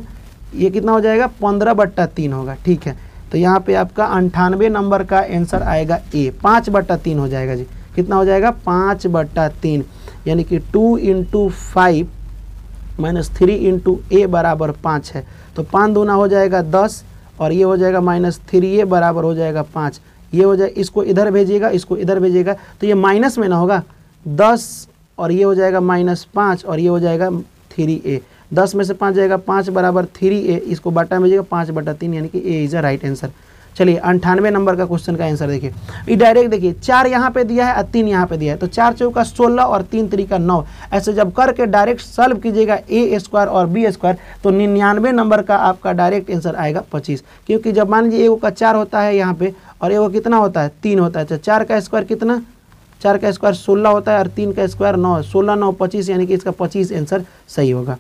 ये कितना हो जाएगा पंद्रह बट्टा तीन होगा ठीक है तो यहाँ पे आपका अंठानवे नंबर का आंसर आएगा ए पाँच बट्टा तीन हो जाएगा जी कितना हो जाएगा पाँच बट्टा तीन यानी कि two into five minus three into A बराबर पाँच है तो पाँच दूना हो जाएगा दस और ये हो जाएगा माइनस थ्री ए बराबर हो जाएगा पाँच ये हो जाए इसको इधर भेजिएगा इसको इधर भेजिएगा तो ये माइनस में ना होगा दस और ये हो जाएगा माइनस पाँच और ये हो जाएगा थ्री ए दस में से पाँच जाएगा पाँच बराबर थ्री ए इसको बाटा में जाएगा पाँच बटा तीन यानी कि A is a right answer चलिए अंठानवे नंबर का क्वेश्चन का आंसर देखिए ये डायरेक्ट देखिए चार यहाँ पे दिया है और तीन यहाँ पे दिया है तो चार चौका सोलह और तीन तरीका नौ ऐसे जब करके डायरेक्ट सॉल्व कीजिएगा ए स्क्वायर और बी स्क्वायर तो निन्यानवे नंबर का आपका डायरेक्ट आंसर आएगा पच्चीस क्योंकि जब मान लीजिए एगो का चार होता है यहाँ पे और एगो कितना होता है तीन होता है तो चार का स्क्वायर कितना चार का स्क्वायर सोलह होता है और तीन का स्क्वायर नौ सोलह नौ पच्चीस यानी कि इसका पच्चीस आंसर सही होगा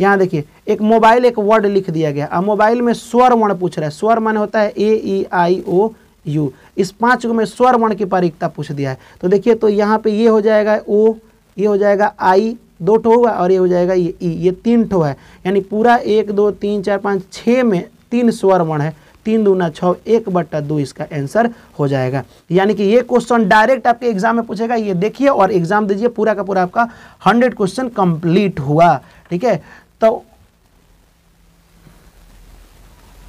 यहाँ देखिए एक मोबाइल एक वर्ड लिख दिया गया अब मोबाइल में स्वर वर्ण पूछ रहा है स्वर मन होता है ए ई आई ओ यू इस पांच को में स्वर वर्ण की पारिकता पूछ दिया है तो देखिए तो यहाँ पे ये हो जाएगा ओ ये हो जाएगा आई दो ठो हुआ और ये हो जाएगा ये ई ये तीन ठो है यानी पूरा एक दो तीन चार पाँच छः में तीन स्वर वर्ण है तीन दूना छः एक बट्टा दो इसका आंसर हो जाएगा यानी कि ये क्वेश्चन डायरेक्ट आपके एग्जाम में पूछेगा ये देखिए और एग्जाम दीजिए पूरा का पूरा आपका हंड्रेड क्वेश्चन कंप्लीट हुआ ठीक है तो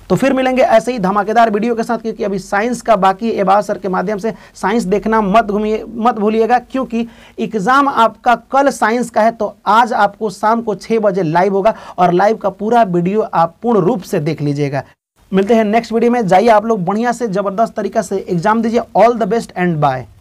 तो फिर मिलेंगे ऐसे ही धमाकेदार वीडियो के साथ क्योंकि अभी साइंस का बाकी एबाव सर के माध्यम से साइंस देखना मत घूमिए मत भूलिएगा क्योंकि एग्ज़ाम आपका कल साइंस का है तो आज आपको शाम को छह बजे लाइव होगा और लाइव का पूरा वीडियो आप पूर्ण रूप से देख लीजिएगा मिलते हैं नेक्स्ट वीडियो में जाइए आप लोग बढ़िया से ज़बरदस्त तरीका से एग्ज़ाम दीजिए all the best and bye